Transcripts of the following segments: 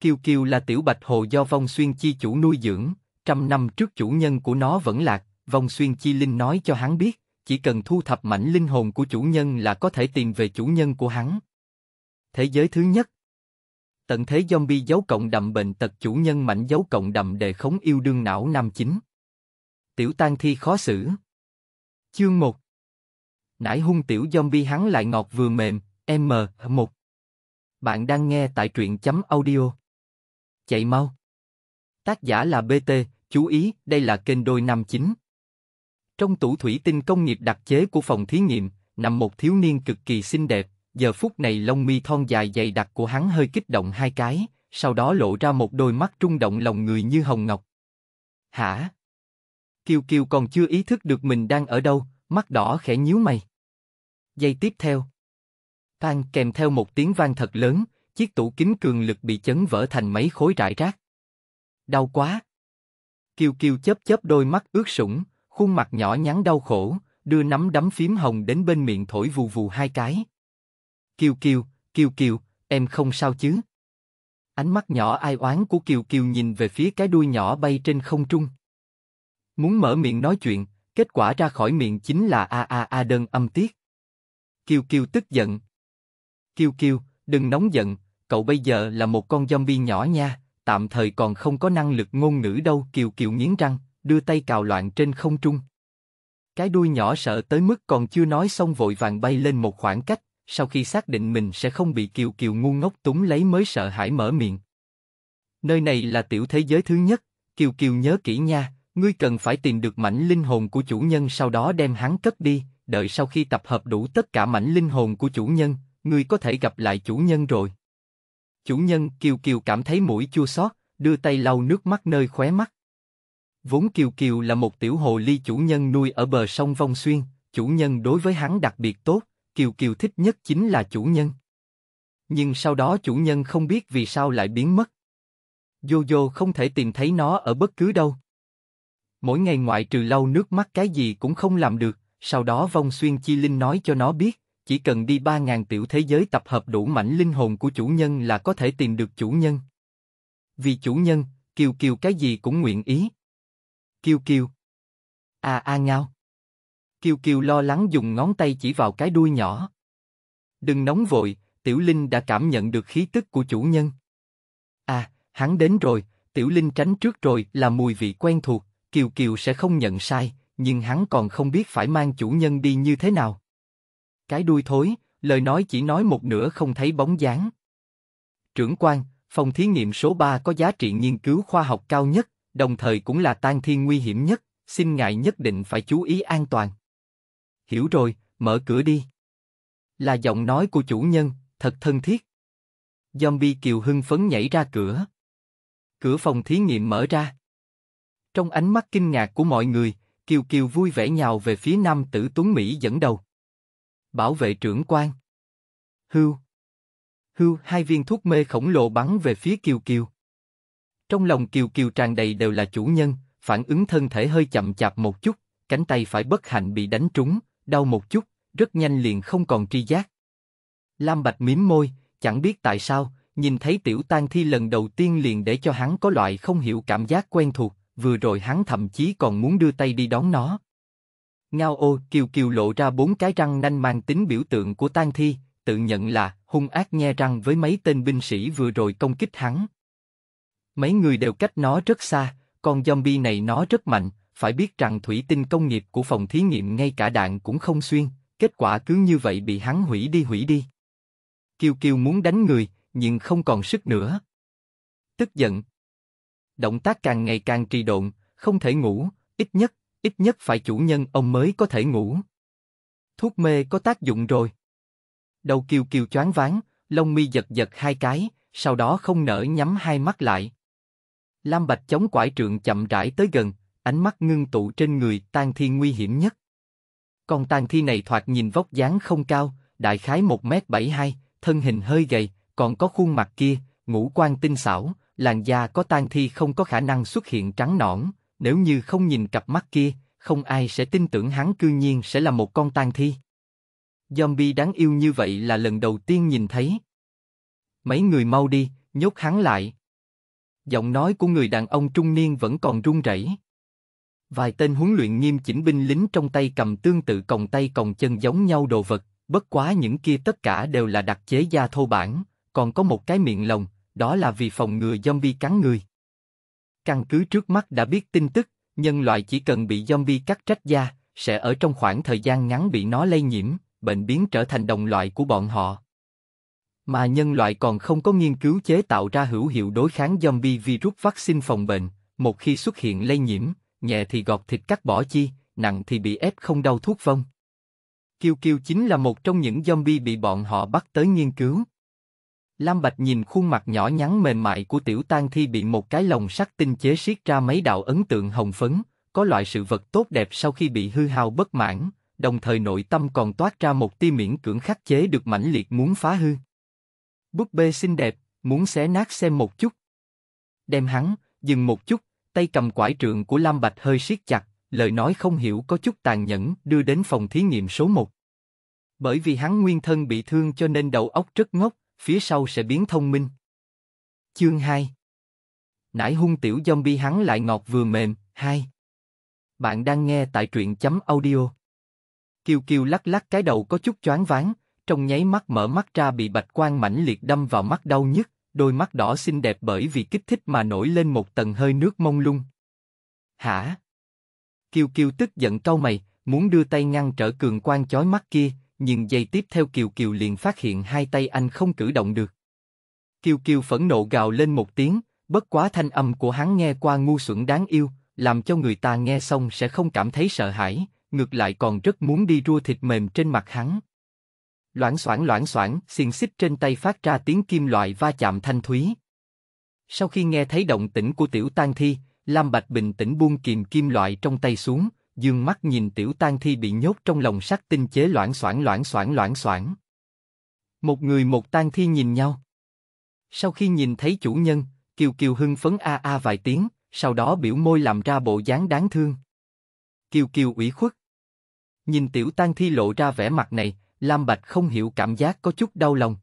Kiều Kiều là tiểu bạch hồ do Vong Xuyên Chi chủ nuôi dưỡng, trăm năm trước chủ nhân của nó vẫn lạc, Vong Xuyên Chi Linh nói cho hắn biết, chỉ cần thu thập mảnh linh hồn của chủ nhân là có thể tìm về chủ nhân của hắn. Thế giới thứ nhất Tận thế zombie dấu cộng đậm bệnh tật chủ nhân mảnh dấu cộng đậm đề khống yêu đương não năm chính. Tiểu tang thi khó xử. Chương 1 Nãy hung tiểu zombie hắn lại ngọt vừa mềm, M1. Bạn đang nghe tại truyện chấm audio chạy mau. Tác giả là BT, chú ý, đây là kênh đôi năm chính. Trong tủ thủy tinh công nghiệp đặc chế của phòng thí nghiệm, nằm một thiếu niên cực kỳ xinh đẹp, giờ phút này lông mi thon dài dày đặc của hắn hơi kích động hai cái, sau đó lộ ra một đôi mắt trung động lòng người như hồng ngọc. Hả? Kiều Kiều còn chưa ý thức được mình đang ở đâu, mắt đỏ khẽ nhíu mày. Giây tiếp theo. Tan kèm theo một tiếng vang thật lớn, chiếc tủ kính cường lực bị chấn vỡ thành mấy khối rải rác. Đau quá! Kiều Kiều chớp chớp đôi mắt ướt sũng, khuôn mặt nhỏ nhắn đau khổ, đưa nắm đấm phím hồng đến bên miệng thổi vù vù hai cái. Kiều Kiều, Kiều Kiều, em không sao chứ? Ánh mắt nhỏ ai oán của Kiều Kiều nhìn về phía cái đuôi nhỏ bay trên không trung. Muốn mở miệng nói chuyện, kết quả ra khỏi miệng chính là a a a đơn âm tiết. Kiều Kiều tức giận. Kiều Kiều, Đừng nóng giận, cậu bây giờ là một con zombie nhỏ nha, tạm thời còn không có năng lực ngôn ngữ đâu. Kiều Kiều nghiến răng, đưa tay cào loạn trên không trung. Cái đuôi nhỏ sợ tới mức còn chưa nói xong vội vàng bay lên một khoảng cách, sau khi xác định mình sẽ không bị Kiều Kiều ngu ngốc túng lấy mới sợ hãi mở miệng. Nơi này là tiểu thế giới thứ nhất, Kiều Kiều nhớ kỹ nha, ngươi cần phải tìm được mảnh linh hồn của chủ nhân sau đó đem hắn cất đi, đợi sau khi tập hợp đủ tất cả mảnh linh hồn của chủ nhân, ngươi có thể gặp lại chủ nhân rồi. Chủ nhân Kiều Kiều cảm thấy mũi chua xót, đưa tay lau nước mắt nơi khóe mắt. Vốn Kiều Kiều là một tiểu hồ ly chủ nhân nuôi ở bờ sông Vong Xuyên, chủ nhân đối với hắn đặc biệt tốt, Kiều Kiều thích nhất chính là chủ nhân. Nhưng sau đó chủ nhân không biết vì sao lại biến mất. Jojo không thể tìm thấy nó ở bất cứ đâu. Mỗi ngày ngoại trừ lau nước mắt cái gì cũng không làm được, sau đó Vong Xuyên Chi Linh nói cho nó biết, chỉ cần đi 3.000 tiểu thế giới tập hợp đủ mảnh linh hồn của chủ nhân là có thể tìm được chủ nhân. Vì chủ nhân, Kiều Kiều cái gì cũng nguyện ý. Kiều Kiều. À a à ngao. Kiều Kiều lo lắng dùng ngón tay chỉ vào cái đuôi nhỏ. Đừng nóng vội, Tiểu Linh đã cảm nhận được khí tức của chủ nhân. À, hắn đến rồi, Tiểu Linh tránh trước rồi là mùi vị quen thuộc, Kiều Kiều sẽ không nhận sai, nhưng hắn còn không biết phải mang chủ nhân đi như thế nào. Cái đuôi thối, lời nói chỉ nói một nửa không thấy bóng dáng. Trưởng quan, phòng thí nghiệm số 3 có giá trị nghiên cứu khoa học cao nhất, đồng thời cũng là tan thiên nguy hiểm nhất, xin ngài nhất định phải chú ý an toàn. Hiểu rồi, mở cửa đi. Là giọng nói của chủ nhân, thật thân thiết. Zombie Kiều hưng phấn nhảy ra cửa. Cửa phòng thí nghiệm mở ra. Trong ánh mắt kinh ngạc của mọi người, Kiều Kiều vui vẻ nhào về phía nam tử Tuấn Mỹ dẫn đầu bảo vệ trưởng quan. Hưu. Hưu hai viên thuốc mê khổng lồ bắn về phía Kiều Kiều. Trong lòng Kiều Kiều tràn đầy đều là chủ nhân, phản ứng thân thể hơi chậm chạp một chút, cánh tay phải bất hạnh bị đánh trúng, đau một chút, rất nhanh liền không còn tri giác. Lam Bạch mím môi, chẳng biết tại sao, nhìn thấy tiểu tan thi lần đầu tiên liền để cho hắn có loại không hiểu cảm giác quen thuộc, vừa rồi hắn thậm chí còn muốn đưa tay đi đón nó. Ngao ô kiều kiều lộ ra bốn cái răng nanh mang tính biểu tượng của tang thi, tự nhận là hung ác nhe răng với mấy tên binh sĩ vừa rồi công kích hắn. Mấy người đều cách nó rất xa, con zombie này nó rất mạnh, phải biết rằng thủy tinh công nghiệp của phòng thí nghiệm ngay cả đạn cũng không xuyên, kết quả cứ như vậy bị hắn hủy đi hủy đi. Kiều Kiều muốn đánh người, nhưng không còn sức nữa. Tức giận. Động tác càng ngày càng trì độn, không thể ngủ, ít nhất ít nhất phải chủ nhân ông mới có thể ngủ. Thuốc mê có tác dụng rồi. Đầu kiều kiều choáng váng, lông mi giật giật hai cái, sau đó không nở nhắm hai mắt lại. Lam Bạch chống quải trượng chậm rãi tới gần, ánh mắt ngưng tụ trên người tan thi nguy hiểm nhất. Con tan thi này thoạt nhìn vóc dáng không cao, đại khái 1m72, thân hình hơi gầy, còn có khuôn mặt kia, ngũ quan tinh xảo, làn da có tan thi không có khả năng xuất hiện trắng nõn, nếu như không nhìn cặp mắt kia, không ai sẽ tin tưởng hắn cư nhiên sẽ là một con tang thi. Zombie đáng yêu như vậy là lần đầu tiên nhìn thấy. Mấy người mau đi, nhốt hắn lại. Giọng nói của người đàn ông trung niên vẫn còn run rẩy. Vài tên huấn luyện nghiêm chỉnh binh lính trong tay cầm tương tự còng tay còng chân giống nhau đồ vật, bất quá những kia tất cả đều là đặc chế da thô bản, còn có một cái miệng lồng, đó là vì phòng ngừa zombie cắn người căn cứ trước mắt đã biết tin tức, nhân loại chỉ cần bị zombie cắt trách da, sẽ ở trong khoảng thời gian ngắn bị nó lây nhiễm, bệnh biến trở thành đồng loại của bọn họ. Mà nhân loại còn không có nghiên cứu chế tạo ra hữu hiệu đối kháng zombie virus vaccine phòng bệnh, một khi xuất hiện lây nhiễm, nhẹ thì gọt thịt cắt bỏ chi, nặng thì bị ép không đau thuốc vong. Kiêu Kiêu chính là một trong những zombie bị bọn họ bắt tới nghiên cứu, Lam Bạch nhìn khuôn mặt nhỏ nhắn mềm mại của tiểu tang thi bị một cái lồng sắt tinh chế siết ra mấy đạo ấn tượng hồng phấn, có loại sự vật tốt đẹp sau khi bị hư hao bất mãn, đồng thời nội tâm còn toát ra một tia miễn cưỡng khắc chế được mãnh liệt muốn phá hư. Búp bê xinh đẹp, muốn xé nát xem một chút. Đem hắn, dừng một chút, tay cầm quải trượng của Lam Bạch hơi siết chặt, lời nói không hiểu có chút tàn nhẫn đưa đến phòng thí nghiệm số 1. Bởi vì hắn nguyên thân bị thương cho nên đầu óc rất ngốc, phía sau sẽ biến thông minh. Chương 2 Nải hung tiểu zombie hắn lại ngọt vừa mềm, hai. Bạn đang nghe tại truyện chấm audio. Kiều Kiều lắc lắc cái đầu có chút choáng váng, trong nháy mắt mở mắt ra bị bạch quang mãnh liệt đâm vào mắt đau nhức, đôi mắt đỏ xinh đẹp bởi vì kích thích mà nổi lên một tầng hơi nước mông lung. Hả? Kiều Kiều tức giận câu mày, muốn đưa tay ngăn trở cường quang chói mắt kia, nhưng giây tiếp theo Kiều Kiều liền phát hiện hai tay anh không cử động được. Kiều Kiều phẫn nộ gào lên một tiếng, bất quá thanh âm của hắn nghe qua ngu xuẩn đáng yêu, làm cho người ta nghe xong sẽ không cảm thấy sợ hãi, ngược lại còn rất muốn đi rua thịt mềm trên mặt hắn. loãng xoảng loãng xoảng, xiên xích trên tay phát ra tiếng kim loại va chạm thanh thúy. Sau khi nghe thấy động tĩnh của tiểu tang thi, Lam Bạch bình tĩnh buông kìm kim loại trong tay xuống, dương mắt nhìn tiểu tang thi bị nhốt trong lòng sắt tinh chế loãng xoảng loãng xoảng loãng xoảng. Một người một tang thi nhìn nhau. Sau khi nhìn thấy chủ nhân, Kiều Kiều hưng phấn a a vài tiếng, sau đó biểu môi làm ra bộ dáng đáng thương. Kiều Kiều ủy khuất. Nhìn tiểu tang thi lộ ra vẻ mặt này, Lam Bạch không hiểu cảm giác có chút đau lòng.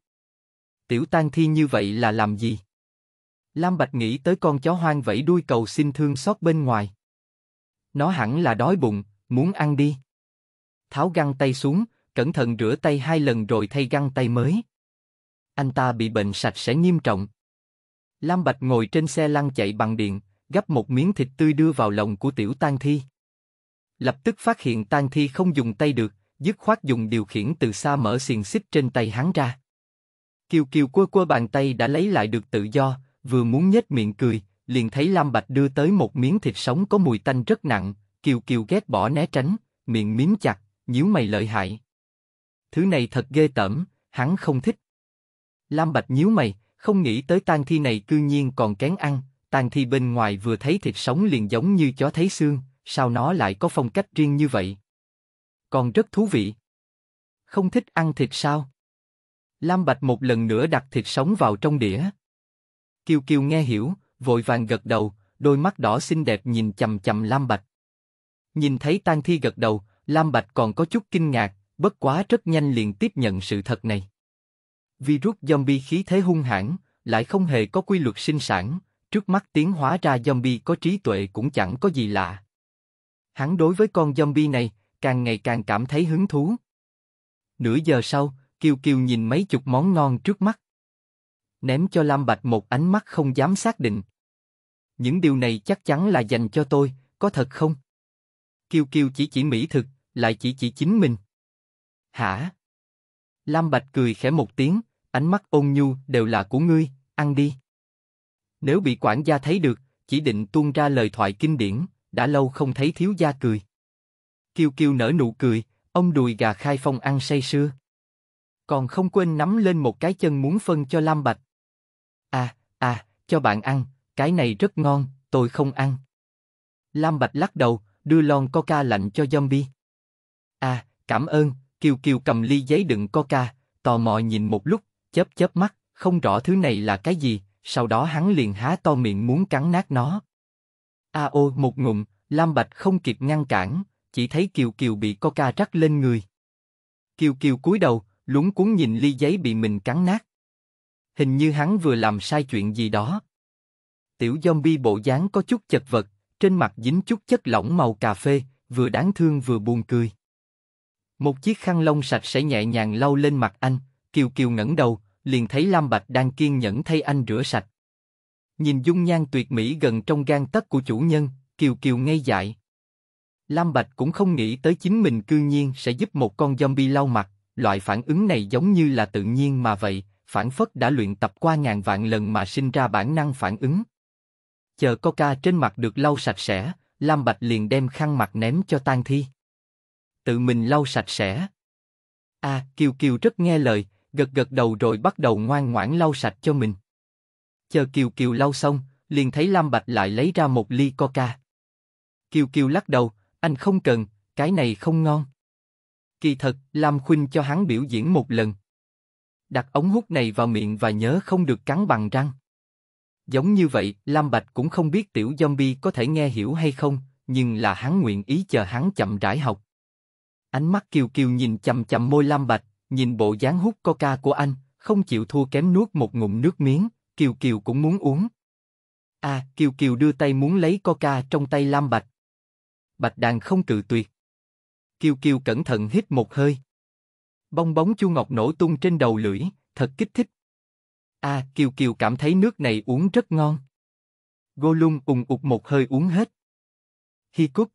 Tiểu tang thi như vậy là làm gì? Lam Bạch nghĩ tới con chó hoang vẫy đuôi cầu xin thương xót bên ngoài. Nó hẳn là đói bụng, muốn ăn đi. Tháo găng tay xuống, cẩn thận rửa tay hai lần rồi thay găng tay mới. Anh ta bị bệnh sạch sẽ nghiêm trọng. Lam Bạch ngồi trên xe lăn chạy bằng điện, gấp một miếng thịt tươi đưa vào lòng của tiểu tang thi. Lập tức phát hiện tang thi không dùng tay được, dứt khoát dùng điều khiển từ xa mở xiềng xích trên tay hắn ra. Kiều Kiều quơ quơ bàn tay đã lấy lại được tự do, vừa muốn nhếch miệng cười, liền thấy Lam Bạch đưa tới một miếng thịt sống có mùi tanh rất nặng, Kiều Kiều ghét bỏ né tránh, miệng miếng chặt, nhíu mày lợi hại. Thứ này thật ghê tởm, hắn không thích. Lam Bạch nhíu mày, không nghĩ tới tang thi này cư nhiên còn kén ăn, tang thi bên ngoài vừa thấy thịt sống liền giống như chó thấy xương, sao nó lại có phong cách riêng như vậy? Còn rất thú vị. Không thích ăn thịt sao? Lam Bạch một lần nữa đặt thịt sống vào trong đĩa. Kiều Kiều nghe hiểu, vội vàng gật đầu, đôi mắt đỏ xinh đẹp nhìn chầm chầm Lam Bạch. Nhìn thấy Tang Thi gật đầu, Lam Bạch còn có chút kinh ngạc, bất quá rất nhanh liền tiếp nhận sự thật này. Virus zombie khí thế hung hãn, lại không hề có quy luật sinh sản, trước mắt tiến hóa ra zombie có trí tuệ cũng chẳng có gì lạ. Hắn đối với con zombie này, càng ngày càng cảm thấy hứng thú. Nửa giờ sau, Kiều Kiều nhìn mấy chục món ngon trước mắt ném cho Lam Bạch một ánh mắt không dám xác định. Những điều này chắc chắn là dành cho tôi, có thật không? Kiều Kiều chỉ chỉ mỹ thực, lại chỉ chỉ chính mình. Hả? Lam Bạch cười khẽ một tiếng, ánh mắt ôn nhu đều là của ngươi, ăn đi. Nếu bị quản gia thấy được, chỉ định tuôn ra lời thoại kinh điển, đã lâu không thấy thiếu gia cười. Kiều Kiều nở nụ cười, ông đùi gà khai phong ăn say sưa. Còn không quên nắm lên một cái chân muốn phân cho Lam Bạch. À, à, cho bạn ăn, cái này rất ngon, tôi không ăn. Lam Bạch lắc đầu, đưa lon coca lạnh cho zombie. À, cảm ơn, Kiều Kiều cầm ly giấy đựng coca, tò mò nhìn một lúc, chớp chớp mắt, không rõ thứ này là cái gì, sau đó hắn liền há to miệng muốn cắn nát nó. A à, ô một ngụm, Lam Bạch không kịp ngăn cản, chỉ thấy Kiều Kiều bị coca rắc lên người. Kiều Kiều cúi đầu, lúng cuốn nhìn ly giấy bị mình cắn nát hình như hắn vừa làm sai chuyện gì đó. Tiểu zombie bộ dáng có chút chật vật, trên mặt dính chút chất lỏng màu cà phê, vừa đáng thương vừa buồn cười. Một chiếc khăn lông sạch sẽ nhẹ nhàng lau lên mặt anh, Kiều Kiều ngẩng đầu, liền thấy Lam Bạch đang kiên nhẫn thay anh rửa sạch. Nhìn dung nhan tuyệt mỹ gần trong gan tấc của chủ nhân, Kiều Kiều ngây dại. Lam Bạch cũng không nghĩ tới chính mình cư nhiên sẽ giúp một con zombie lau mặt, loại phản ứng này giống như là tự nhiên mà vậy, phản phất đã luyện tập qua ngàn vạn lần mà sinh ra bản năng phản ứng. Chờ coca trên mặt được lau sạch sẽ, Lam Bạch liền đem khăn mặt ném cho tang thi. Tự mình lau sạch sẽ. A, à, Kiều Kiều rất nghe lời, gật gật đầu rồi bắt đầu ngoan ngoãn lau sạch cho mình. Chờ Kiều Kiều lau xong, liền thấy Lam Bạch lại lấy ra một ly coca. Kiều Kiều lắc đầu, anh không cần, cái này không ngon. Kỳ thật, Lam Khuynh cho hắn biểu diễn một lần đặt ống hút này vào miệng và nhớ không được cắn bằng răng. Giống như vậy, Lam Bạch cũng không biết tiểu zombie có thể nghe hiểu hay không, nhưng là hắn nguyện ý chờ hắn chậm rãi học. Ánh mắt kiều kiều nhìn chầm chầm môi Lam Bạch, nhìn bộ dáng hút coca của anh, không chịu thua kém nuốt một ngụm nước miếng, kiều kiều cũng muốn uống. À, kiều kiều đưa tay muốn lấy coca trong tay Lam Bạch. Bạch đàn không cự tuyệt. Kiều kiều cẩn thận hít một hơi. Bong bóng chu ngọc nổ tung trên đầu lưỡi, thật kích thích. A, à, Kiều Kiều cảm thấy nước này uống rất ngon. Gollum ùng ụt một hơi uống hết. Hi cúc.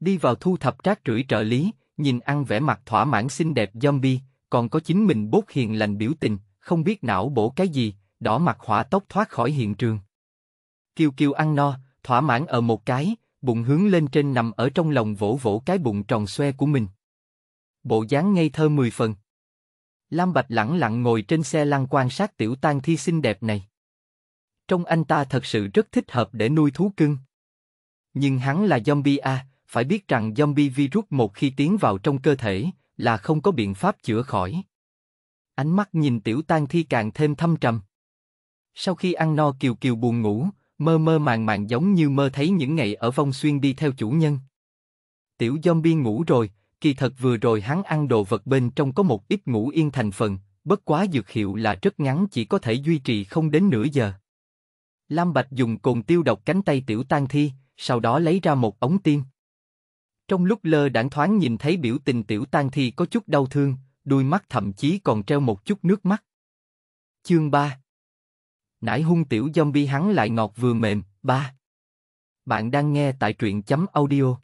Đi vào thu thập rác rưởi trợ lý, nhìn ăn vẻ mặt thỏa mãn xinh đẹp zombie, còn có chính mình bốt hiền lành biểu tình, không biết não bổ cái gì, đỏ mặt hỏa tốc thoát khỏi hiện trường. Kiều Kiều ăn no, thỏa mãn ở một cái, bụng hướng lên trên nằm ở trong lòng vỗ vỗ cái bụng tròn xoe của mình bộ dáng ngây thơ mười phần. Lam Bạch lẳng lặng ngồi trên xe lăn quan sát tiểu tang thi xinh đẹp này. Trong anh ta thật sự rất thích hợp để nuôi thú cưng. Nhưng hắn là zombie a, phải biết rằng zombie virus một khi tiến vào trong cơ thể là không có biện pháp chữa khỏi. Ánh mắt nhìn tiểu tang thi càng thêm thâm trầm. Sau khi ăn no kiều kiều buồn ngủ, mơ mơ màng màng giống như mơ thấy những ngày ở vong xuyên đi theo chủ nhân. Tiểu zombie ngủ rồi, Kỳ thật vừa rồi hắn ăn đồ vật bên trong có một ít ngủ yên thành phần, bất quá dược hiệu là rất ngắn chỉ có thể duy trì không đến nửa giờ. Lam Bạch dùng cồn tiêu độc cánh tay tiểu tan thi, sau đó lấy ra một ống tiêm. Trong lúc lơ đảng thoáng nhìn thấy biểu tình tiểu tan thi có chút đau thương, đuôi mắt thậm chí còn treo một chút nước mắt. Chương 3 Nãy hung tiểu zombie hắn lại ngọt vừa mềm, ba. Bạn đang nghe tại truyện chấm audio.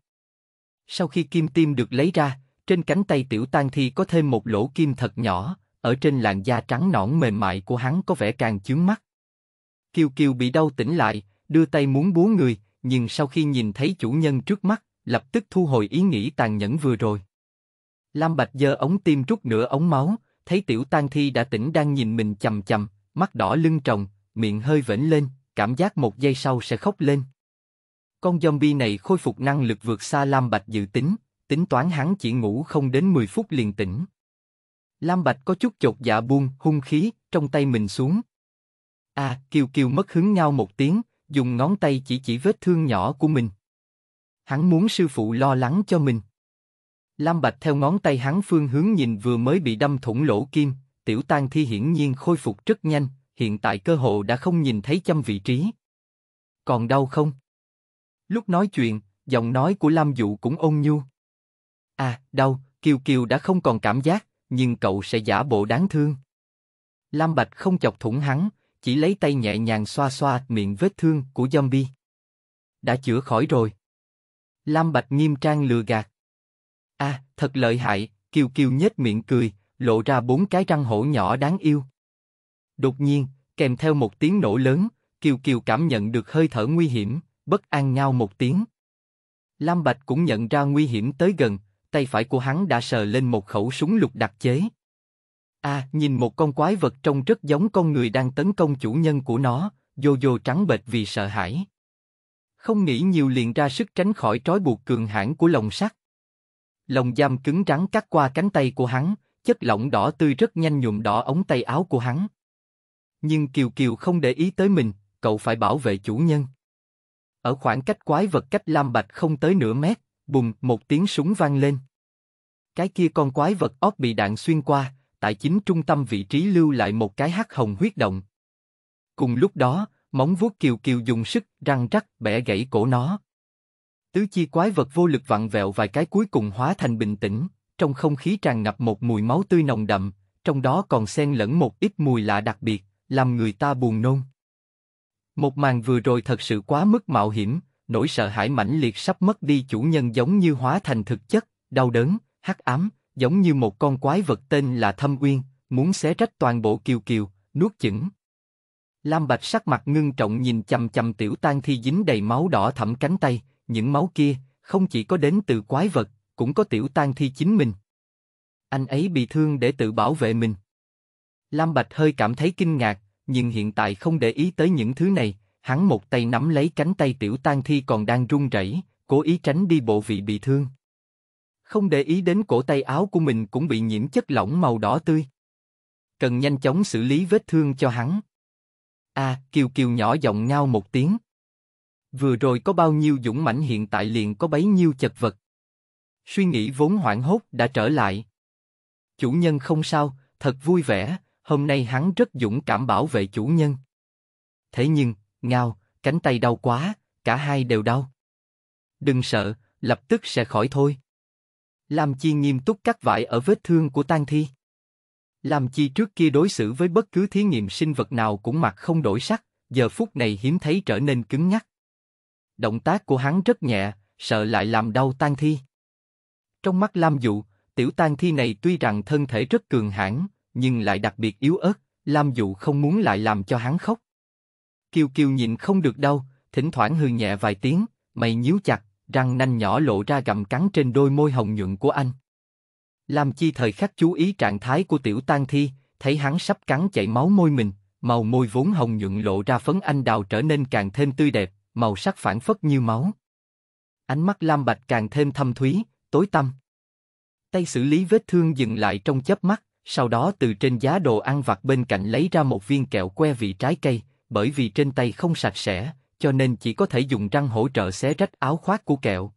Sau khi kim tiêm được lấy ra, trên cánh tay tiểu tang thi có thêm một lỗ kim thật nhỏ, ở trên làn da trắng nõn mềm mại của hắn có vẻ càng chướng mắt. Kiều Kiều bị đau tỉnh lại, đưa tay muốn búa người, nhưng sau khi nhìn thấy chủ nhân trước mắt, lập tức thu hồi ý nghĩ tàn nhẫn vừa rồi. Lam Bạch giơ ống tim rút nửa ống máu, thấy tiểu tang thi đã tỉnh đang nhìn mình chầm chầm, mắt đỏ lưng trồng, miệng hơi vểnh lên, cảm giác một giây sau sẽ khóc lên con zombie này khôi phục năng lực vượt xa Lam Bạch dự tính, tính toán hắn chỉ ngủ không đến 10 phút liền tỉnh. Lam Bạch có chút chột dạ buông hung khí trong tay mình xuống. À, Kiều Kiều mất hứng ngao một tiếng, dùng ngón tay chỉ chỉ vết thương nhỏ của mình. Hắn muốn sư phụ lo lắng cho mình. Lam Bạch theo ngón tay hắn phương hướng nhìn vừa mới bị đâm thủng lỗ kim, tiểu tan thi hiển nhiên khôi phục rất nhanh, hiện tại cơ hội đã không nhìn thấy châm vị trí. Còn đau không? Lúc nói chuyện, giọng nói của Lam Dụ cũng ôn nhu. À, đau, Kiều Kiều đã không còn cảm giác, nhưng cậu sẽ giả bộ đáng thương. Lam Bạch không chọc thủng hắn, chỉ lấy tay nhẹ nhàng xoa xoa miệng vết thương của zombie. Đã chữa khỏi rồi. Lam Bạch nghiêm trang lừa gạt. À, thật lợi hại, Kiều Kiều nhếch miệng cười, lộ ra bốn cái răng hổ nhỏ đáng yêu. Đột nhiên, kèm theo một tiếng nổ lớn, Kiều Kiều cảm nhận được hơi thở nguy hiểm, bất an nhau một tiếng. Lam Bạch cũng nhận ra nguy hiểm tới gần, tay phải của hắn đã sờ lên một khẩu súng lục đặc chế. A, à, nhìn một con quái vật trông rất giống con người đang tấn công chủ nhân của nó, dô dô trắng bệch vì sợ hãi. Không nghĩ nhiều liền ra sức tránh khỏi trói buộc cường hãn của lồng sắt. Lồng giam cứng rắn cắt qua cánh tay của hắn, chất lỏng đỏ tươi rất nhanh nhuộm đỏ ống tay áo của hắn. Nhưng Kiều Kiều không để ý tới mình, cậu phải bảo vệ chủ nhân. Ở khoảng cách quái vật cách Lam Bạch không tới nửa mét, bùng, một tiếng súng vang lên. Cái kia con quái vật óc bị đạn xuyên qua, tại chính trung tâm vị trí lưu lại một cái hắc hồng huyết động. Cùng lúc đó, móng vuốt kiều kiều dùng sức, răng rắc, bẻ gãy cổ nó. Tứ chi quái vật vô lực vặn vẹo vài cái cuối cùng hóa thành bình tĩnh, trong không khí tràn ngập một mùi máu tươi nồng đậm, trong đó còn xen lẫn một ít mùi lạ đặc biệt, làm người ta buồn nôn. Một màn vừa rồi thật sự quá mức mạo hiểm, nỗi sợ hãi mãnh liệt sắp mất đi chủ nhân giống như hóa thành thực chất, đau đớn, hắc ám, giống như một con quái vật tên là Thâm Uyên, muốn xé rách toàn bộ kiều kiều, nuốt chửng. Lam Bạch sắc mặt ngưng trọng nhìn chầm chầm tiểu tan thi dính đầy máu đỏ thẫm cánh tay, những máu kia, không chỉ có đến từ quái vật, cũng có tiểu tan thi chính mình. Anh ấy bị thương để tự bảo vệ mình. Lam Bạch hơi cảm thấy kinh ngạc, nhưng hiện tại không để ý tới những thứ này, hắn một tay nắm lấy cánh tay tiểu tang thi còn đang run rẩy, cố ý tránh đi bộ vị bị thương. Không để ý đến cổ tay áo của mình cũng bị nhiễm chất lỏng màu đỏ tươi. Cần nhanh chóng xử lý vết thương cho hắn. A, à, Kiều Kiều nhỏ giọng ngao một tiếng. Vừa rồi có bao nhiêu dũng mãnh hiện tại liền có bấy nhiêu chật vật. Suy nghĩ vốn hoảng hốt đã trở lại. Chủ nhân không sao, thật vui vẻ, hôm nay hắn rất dũng cảm bảo vệ chủ nhân. Thế nhưng, ngao, cánh tay đau quá, cả hai đều đau. Đừng sợ, lập tức sẽ khỏi thôi. Lam Chi nghiêm túc cắt vải ở vết thương của Tang Thi. Lam Chi trước kia đối xử với bất cứ thí nghiệm sinh vật nào cũng mặt không đổi sắc, giờ phút này hiếm thấy trở nên cứng nhắc. Động tác của hắn rất nhẹ, sợ lại làm đau Tang Thi. Trong mắt Lam Dụ, tiểu Tang Thi này tuy rằng thân thể rất cường hãn, nhưng lại đặc biệt yếu ớt, Lam Dụ không muốn lại làm cho hắn khóc. Kiều Kiều nhìn không được đâu, thỉnh thoảng hừ nhẹ vài tiếng, mày nhíu chặt, răng nanh nhỏ lộ ra gặm cắn trên đôi môi hồng nhuận của anh. Lam Chi thời khắc chú ý trạng thái của Tiểu Tang Thi, thấy hắn sắp cắn chảy máu môi mình, màu môi vốn hồng nhuận lộ ra phấn anh đào trở nên càng thêm tươi đẹp, màu sắc phản phất như máu. Ánh mắt Lam Bạch càng thêm thâm thúy, tối tăm. Tay xử lý vết thương dừng lại trong chớp mắt, sau đó từ trên giá đồ ăn vặt bên cạnh lấy ra một viên kẹo que vị trái cây, bởi vì trên tay không sạch sẽ, cho nên chỉ có thể dùng răng hỗ trợ xé rách áo khoác của kẹo.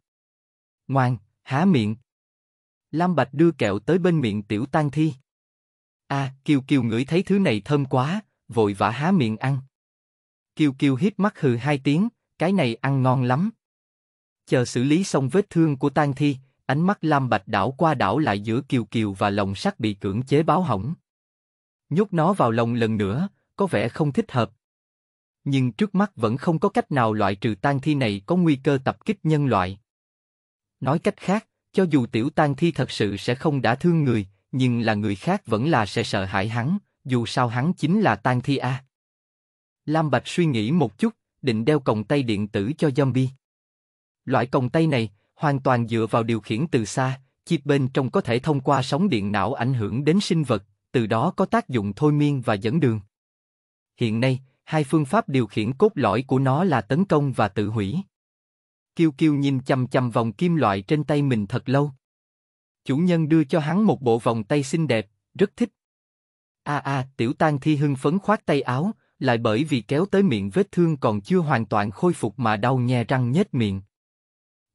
Ngoan, há miệng. Lam Bạch đưa kẹo tới bên miệng tiểu tan thi. a à, Kiều Kiều ngửi thấy thứ này thơm quá, vội vã há miệng ăn. Kiều Kiều hít mắt hừ hai tiếng, cái này ăn ngon lắm. Chờ xử lý xong vết thương của tan thi, ánh mắt lam bạch đảo qua đảo lại giữa kiều kiều và lồng sắt bị cưỡng chế báo hỏng. Nhốt nó vào lồng lần nữa, có vẻ không thích hợp. Nhưng trước mắt vẫn không có cách nào loại trừ tan thi này có nguy cơ tập kích nhân loại. Nói cách khác, cho dù tiểu tan thi thật sự sẽ không đã thương người, nhưng là người khác vẫn là sẽ sợ hãi hắn, dù sao hắn chính là tan thi a. Lam Bạch suy nghĩ một chút, định đeo còng tay điện tử cho zombie. Loại còng tay này, hoàn toàn dựa vào điều khiển từ xa, chip bên trong có thể thông qua sóng điện não ảnh hưởng đến sinh vật, từ đó có tác dụng thôi miên và dẫn đường. Hiện nay, hai phương pháp điều khiển cốt lõi của nó là tấn công và tự hủy. Kiêu Kiêu nhìn chằm chằm vòng kim loại trên tay mình thật lâu. Chủ nhân đưa cho hắn một bộ vòng tay xinh đẹp, rất thích. A a, tiểu tang thi hưng phấn khoát tay áo, lại bởi vì kéo tới miệng vết thương còn chưa hoàn toàn khôi phục mà đau nhè răng nhếch miệng.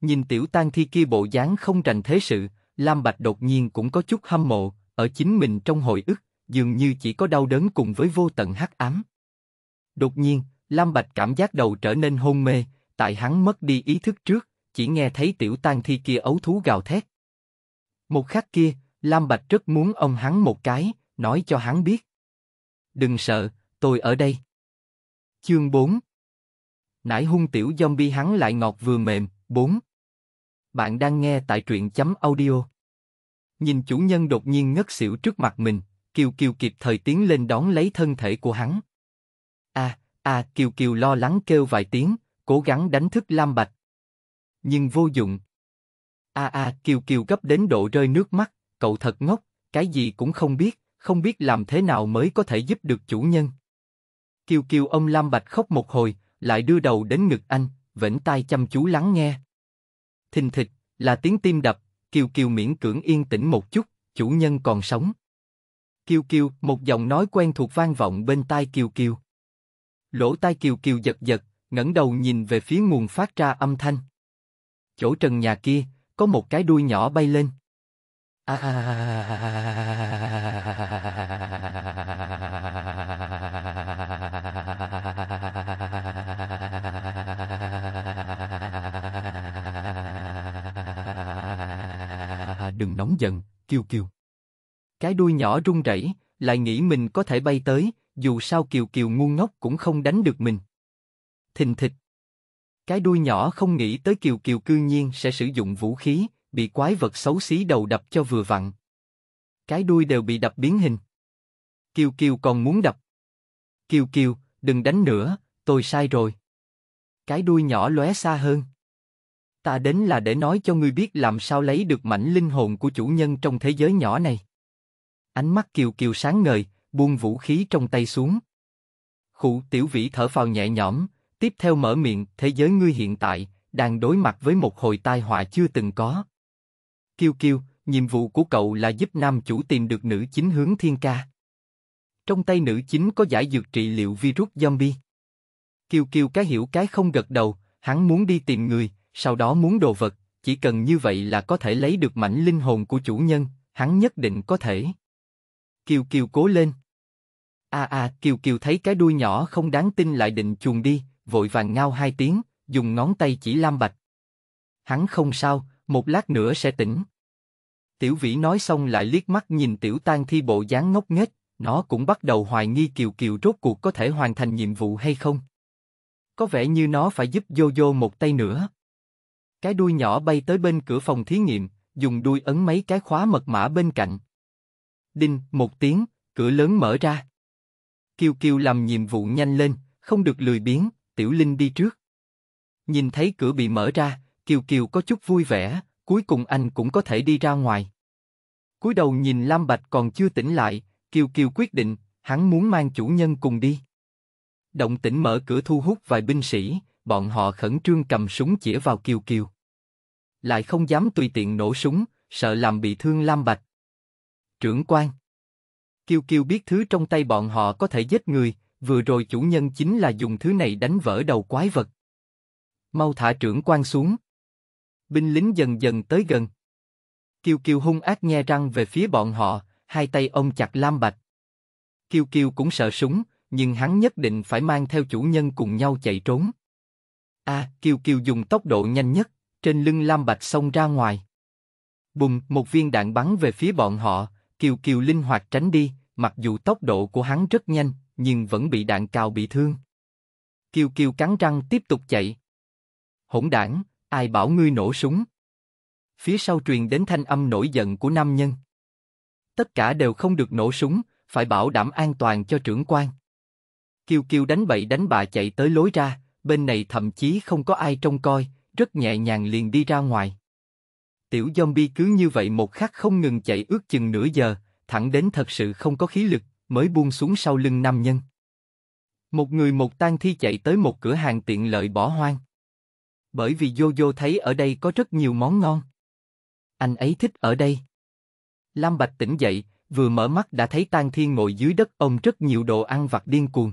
Nhìn tiểu tang thi kia bộ dáng không rành thế sự, Lam Bạch đột nhiên cũng có chút hâm mộ, ở chính mình trong hồi ức, dường như chỉ có đau đớn cùng với vô tận hắc ám. Đột nhiên, Lam Bạch cảm giác đầu trở nên hôn mê, tại hắn mất đi ý thức trước, chỉ nghe thấy tiểu tang thi kia ấu thú gào thét. Một khắc kia, Lam Bạch rất muốn ông hắn một cái, nói cho hắn biết. Đừng sợ, tôi ở đây. Chương 4 Nãy hung tiểu zombie hắn lại ngọt vừa mềm, 4 bạn đang nghe tại truyện chấm audio. Nhìn chủ nhân đột nhiên ngất xỉu trước mặt mình, Kiều Kiều kịp thời tiến lên đón lấy thân thể của hắn. A, à, a, à, Kiều Kiều lo lắng kêu vài tiếng, cố gắng đánh thức Lam Bạch. Nhưng vô dụng. A à, a, à, Kiều Kiều gấp đến độ rơi nước mắt, cậu thật ngốc, cái gì cũng không biết, không biết làm thế nào mới có thể giúp được chủ nhân. Kiều Kiều ông Lam Bạch khóc một hồi, lại đưa đầu đến ngực anh, vẫn tay chăm chú lắng nghe thình thịch, là tiếng tim đập, Kiều Kiều miễn cưỡng yên tĩnh một chút, chủ nhân còn sống. Kiều Kiều, một giọng nói quen thuộc vang vọng bên tai Kiều Kiều. Lỗ tai Kiều Kiều giật giật, ngẩng đầu nhìn về phía nguồn phát ra âm thanh. Chỗ trần nhà kia, có một cái đuôi nhỏ bay lên. À... đừng nóng giận, Kiều Kiều. Cái đuôi nhỏ run rẩy, lại nghĩ mình có thể bay tới, dù sao Kiều Kiều ngu ngốc cũng không đánh được mình. Thình thịch. Cái đuôi nhỏ không nghĩ tới Kiều Kiều cư nhiên sẽ sử dụng vũ khí, bị quái vật xấu xí đầu đập cho vừa vặn. Cái đuôi đều bị đập biến hình. Kiều Kiều còn muốn đập. Kiều Kiều, đừng đánh nữa, tôi sai rồi. Cái đuôi nhỏ lóe xa hơn. Ta đến là để nói cho ngươi biết làm sao lấy được mảnh linh hồn của chủ nhân trong thế giới nhỏ này. Ánh mắt Kiều Kiều sáng ngời, buông vũ khí trong tay xuống. Khụ tiểu vĩ thở phào nhẹ nhõm, tiếp theo mở miệng, thế giới ngươi hiện tại, đang đối mặt với một hồi tai họa chưa từng có. Kiều Kiều, nhiệm vụ của cậu là giúp nam chủ tìm được nữ chính hướng thiên ca. Trong tay nữ chính có giải dược trị liệu virus zombie. Kiều Kiều cái hiểu cái không gật đầu, hắn muốn đi tìm người, sau đó muốn đồ vật, chỉ cần như vậy là có thể lấy được mảnh linh hồn của chủ nhân, hắn nhất định có thể. Kiều Kiều cố lên. A a, à, Kiều Kiều thấy cái đuôi nhỏ không đáng tin lại định chuồn đi, vội vàng ngao hai tiếng, dùng ngón tay chỉ Lam Bạch. Hắn không sao, một lát nữa sẽ tỉnh. Tiểu Vĩ nói xong lại liếc mắt nhìn Tiểu Tang Thi bộ dáng ngốc nghếch, nó cũng bắt đầu hoài nghi Kiều Kiều rốt cuộc có thể hoàn thành nhiệm vụ hay không. Có vẻ như nó phải giúp Jojo một tay nữa. Cái đuôi nhỏ bay tới bên cửa phòng thí nghiệm, dùng đuôi ấn mấy cái khóa mật mã bên cạnh. Đinh, một tiếng, cửa lớn mở ra. Kiều Kiều làm nhiệm vụ nhanh lên, không được lười biếng, Tiểu Linh đi trước. Nhìn thấy cửa bị mở ra, Kiều Kiều có chút vui vẻ, cuối cùng anh cũng có thể đi ra ngoài. cúi đầu nhìn Lam Bạch còn chưa tỉnh lại, Kiều Kiều quyết định, hắn muốn mang chủ nhân cùng đi. Động tĩnh mở cửa thu hút vài binh sĩ, bọn họ khẩn trương cầm súng chĩa vào Kiều Kiều. Lại không dám tùy tiện nổ súng, sợ làm bị thương Lam Bạch. Trưởng quan Kiều Kiều biết thứ trong tay bọn họ có thể giết người, vừa rồi chủ nhân chính là dùng thứ này đánh vỡ đầu quái vật. Mau thả trưởng quan xuống. Binh lính dần dần tới gần. Kiều Kiều hung ác nhe răng về phía bọn họ, hai tay ông chặt Lam Bạch. Kiều Kiều cũng sợ súng, nhưng hắn nhất định phải mang theo chủ nhân cùng nhau chạy trốn. A, à, Kiều Kiều dùng tốc độ nhanh nhất, trên lưng Lam Bạch xông ra ngoài. Bùng, một viên đạn bắn về phía bọn họ, Kiều Kiều linh hoạt tránh đi, mặc dù tốc độ của hắn rất nhanh, nhưng vẫn bị đạn cào bị thương. Kiều Kiều cắn răng tiếp tục chạy. Hỗn đảng, ai bảo ngươi nổ súng? Phía sau truyền đến thanh âm nổi giận của nam nhân. Tất cả đều không được nổ súng, phải bảo đảm an toàn cho trưởng quan. Kiều Kiều đánh bậy đánh bạ chạy tới lối ra, bên này thậm chí không có ai trông coi, rất nhẹ nhàng liền đi ra ngoài. Tiểu zombie cứ như vậy một khắc không ngừng chạy ước chừng nửa giờ, thẳng đến thật sự không có khí lực, mới buông xuống sau lưng nam nhân. Một người một tang thi chạy tới một cửa hàng tiện lợi bỏ hoang. Bởi vì Jojo thấy ở đây có rất nhiều món ngon. Anh ấy thích ở đây. Lam Bạch tỉnh dậy, vừa mở mắt đã thấy tang thi ngồi dưới đất ôm rất nhiều đồ ăn vặt điên cuồng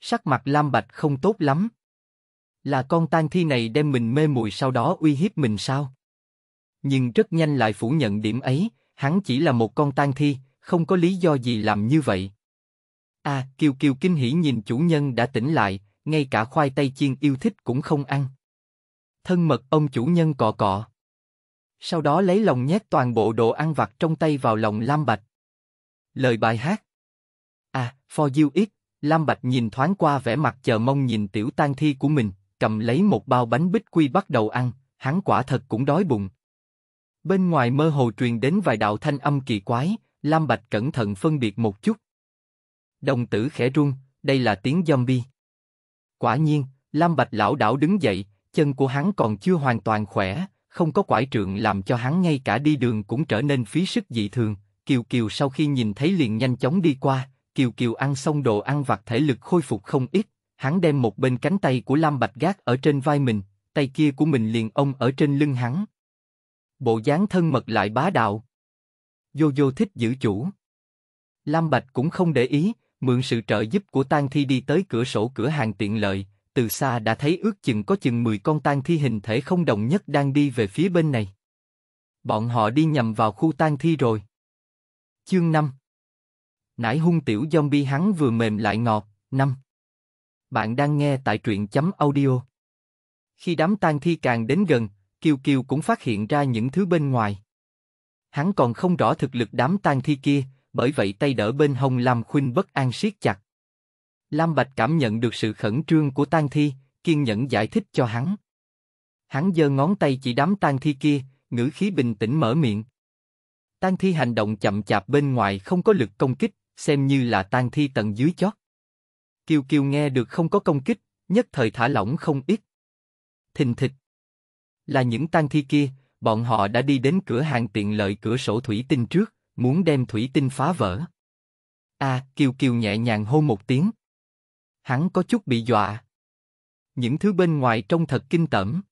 sắc mặt Lam Bạch không tốt lắm. Là con tan thi này đem mình mê muội sau đó uy hiếp mình sao? Nhưng rất nhanh lại phủ nhận điểm ấy, hắn chỉ là một con tan thi, không có lý do gì làm như vậy. A, à, Kiều Kiều kinh hỉ nhìn chủ nhân đã tỉnh lại, ngay cả khoai tây chiên yêu thích cũng không ăn. Thân mật ông chủ nhân cọ cọ. Sau đó lấy lòng nhét toàn bộ đồ ăn vặt trong tay vào lòng Lam Bạch. Lời bài hát. À, For You It Lam Bạch nhìn thoáng qua vẻ mặt chờ mong nhìn tiểu tang thi của mình, cầm lấy một bao bánh bích quy bắt đầu ăn, hắn quả thật cũng đói bụng. Bên ngoài mơ hồ truyền đến vài đạo thanh âm kỳ quái, Lam Bạch cẩn thận phân biệt một chút. Đồng tử khẽ run, đây là tiếng zombie. Quả nhiên, Lam Bạch lão đảo đứng dậy, chân của hắn còn chưa hoàn toàn khỏe, không có quải trượng làm cho hắn ngay cả đi đường cũng trở nên phí sức dị thường. Kiều Kiều sau khi nhìn thấy liền nhanh chóng đi qua, Kiều Kiều ăn xong đồ ăn vặt thể lực khôi phục không ít, hắn đem một bên cánh tay của Lam Bạch gác ở trên vai mình, tay kia của mình liền ông ở trên lưng hắn. Bộ dáng thân mật lại bá đạo. Dô dô thích giữ chủ. Lam Bạch cũng không để ý, mượn sự trợ giúp của tang thi đi tới cửa sổ cửa hàng tiện lợi, từ xa đã thấy ước chừng có chừng 10 con tang thi hình thể không đồng nhất đang đi về phía bên này. Bọn họ đi nhầm vào khu tang thi rồi. Chương 5 Nải hung tiểu zombie hắn vừa mềm lại ngọt, năm. Bạn đang nghe tại truyện chấm audio. Khi đám tang thi càng đến gần, Kiều Kiều cũng phát hiện ra những thứ bên ngoài. Hắn còn không rõ thực lực đám tang thi kia, bởi vậy tay đỡ bên hông Lam Khuynh bất an siết chặt. Lam Bạch cảm nhận được sự khẩn trương của tang thi, kiên nhẫn giải thích cho hắn. Hắn giơ ngón tay chỉ đám tang thi kia, ngữ khí bình tĩnh mở miệng. Tang thi hành động chậm chạp bên ngoài không có lực công kích, xem như là tan thi tận dưới chót. Kiều Kiều nghe được không có công kích, nhất thời thả lỏng không ít. Thình thịch. Là những tan thi kia, bọn họ đã đi đến cửa hàng tiện lợi cửa sổ thủy tinh trước, muốn đem thủy tinh phá vỡ. A, à, Kiều Kiều nhẹ nhàng hô một tiếng. Hắn có chút bị dọa. Những thứ bên ngoài trông thật kinh tởm.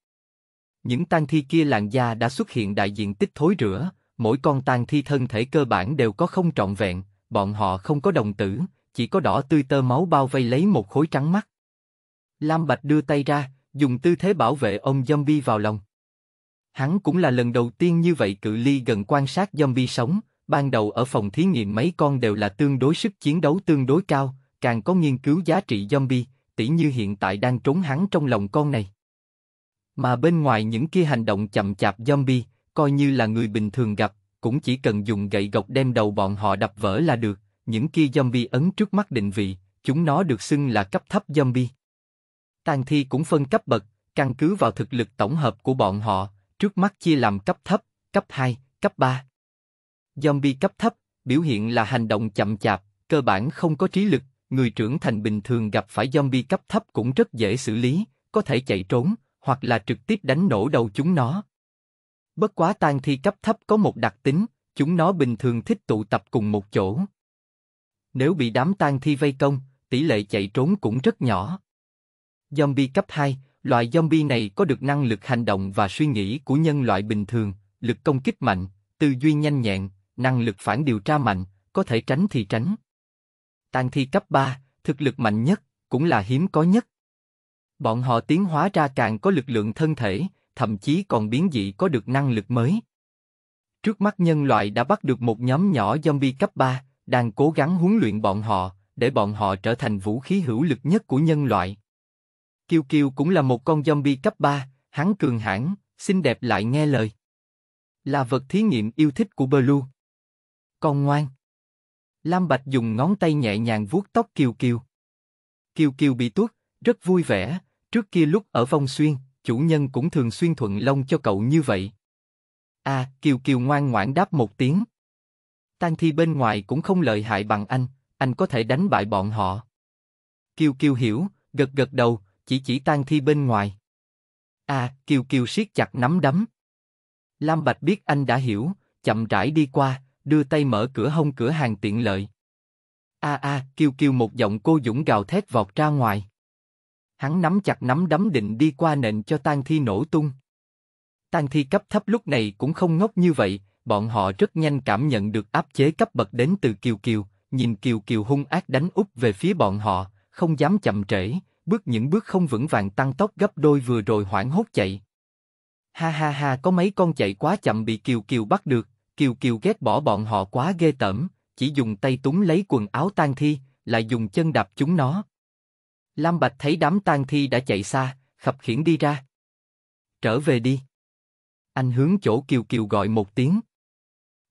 Những tang thi kia làn da đã xuất hiện đại diện tích thối rửa, mỗi con tang thi thân thể cơ bản đều có không trọn vẹn, bọn họ không có đồng tử, chỉ có đỏ tươi tơ máu bao vây lấy một khối trắng mắt. Lam Bạch đưa tay ra, dùng tư thế bảo vệ ông zombie vào lòng. Hắn cũng là lần đầu tiên như vậy cự ly gần quan sát zombie sống, ban đầu ở phòng thí nghiệm mấy con đều là tương đối sức chiến đấu tương đối cao, càng có nghiên cứu giá trị zombie, tỉ như hiện tại đang trốn hắn trong lòng con này. Mà bên ngoài những kia hành động chậm chạp zombie, coi như là người bình thường gặp, cũng chỉ cần dùng gậy gộc đem đầu bọn họ đập vỡ là được. Những kia zombie ấn trước mắt định vị, chúng nó được xưng là cấp thấp zombie. Tàn thi cũng phân cấp bậc, căn cứ vào thực lực tổng hợp của bọn họ, trước mắt chia làm cấp thấp, cấp 2, cấp 3. Zombie cấp thấp, biểu hiện là hành động chậm chạp, cơ bản không có trí lực, người trưởng thành bình thường gặp phải zombie cấp thấp cũng rất dễ xử lý, có thể chạy trốn, hoặc là trực tiếp đánh nổ đầu chúng nó. Bất quá tang thi cấp thấp có một đặc tính, chúng nó bình thường thích tụ tập cùng một chỗ. Nếu bị đám tang thi vây công, tỷ lệ chạy trốn cũng rất nhỏ. Zombie cấp 2, loại zombie này có được năng lực hành động và suy nghĩ của nhân loại bình thường, lực công kích mạnh, tư duy nhanh nhẹn, năng lực phản điều tra mạnh, có thể tránh thì tránh. Tang thi cấp 3, thực lực mạnh nhất, cũng là hiếm có nhất. Bọn họ tiến hóa ra càng có lực lượng thân thể, thậm chí còn biến dị có được năng lực mới. Trước mắt nhân loại đã bắt được một nhóm nhỏ zombie cấp 3, đang cố gắng huấn luyện bọn họ, để bọn họ trở thành vũ khí hữu lực nhất của nhân loại. Kiều Kiều cũng là một con zombie cấp 3, hắn cường hãn, xinh đẹp lại nghe lời. Là vật thí nghiệm yêu thích của Blue. Con ngoan. Lam Bạch dùng ngón tay nhẹ nhàng vuốt tóc Kiều Kiều. Kiều Kiều bị tuốt, rất vui vẻ, trước kia lúc ở vong xuyên, chủ nhân cũng thường xuyên thuận lông cho cậu như vậy. À, Kiều Kiều ngoan ngoãn đáp một tiếng. Tang Thi bên ngoài cũng không lợi hại bằng anh, anh có thể đánh bại bọn họ. Kiều Kiều hiểu, gật gật đầu, chỉ chỉ Tang Thi bên ngoài. À, Kiều Kiều siết chặt nắm đấm. Lam Bạch biết anh đã hiểu, chậm rãi đi qua, đưa tay mở cửa hông cửa hàng tiện lợi. A à, a, à, Kiều Kiều một giọng cô dũng gào thét vọt ra ngoài hắn nắm chặt nắm đấm định đi qua nền cho tang thi nổ tung. Tang thi cấp thấp lúc này cũng không ngốc như vậy, bọn họ rất nhanh cảm nhận được áp chế cấp bậc đến từ Kiều Kiều, nhìn Kiều Kiều hung ác đánh úp về phía bọn họ, không dám chậm trễ, bước những bước không vững vàng tăng tốc gấp đôi vừa rồi hoảng hốt chạy. Ha ha ha có mấy con chạy quá chậm bị Kiều Kiều bắt được, Kiều Kiều ghét bỏ bọn họ quá ghê tởm, chỉ dùng tay túng lấy quần áo tang thi, lại dùng chân đạp chúng nó. Lam Bạch thấy đám tang thi đã chạy xa, khập khiển đi ra. Trở về đi. Anh hướng chỗ Kiều Kiều gọi một tiếng.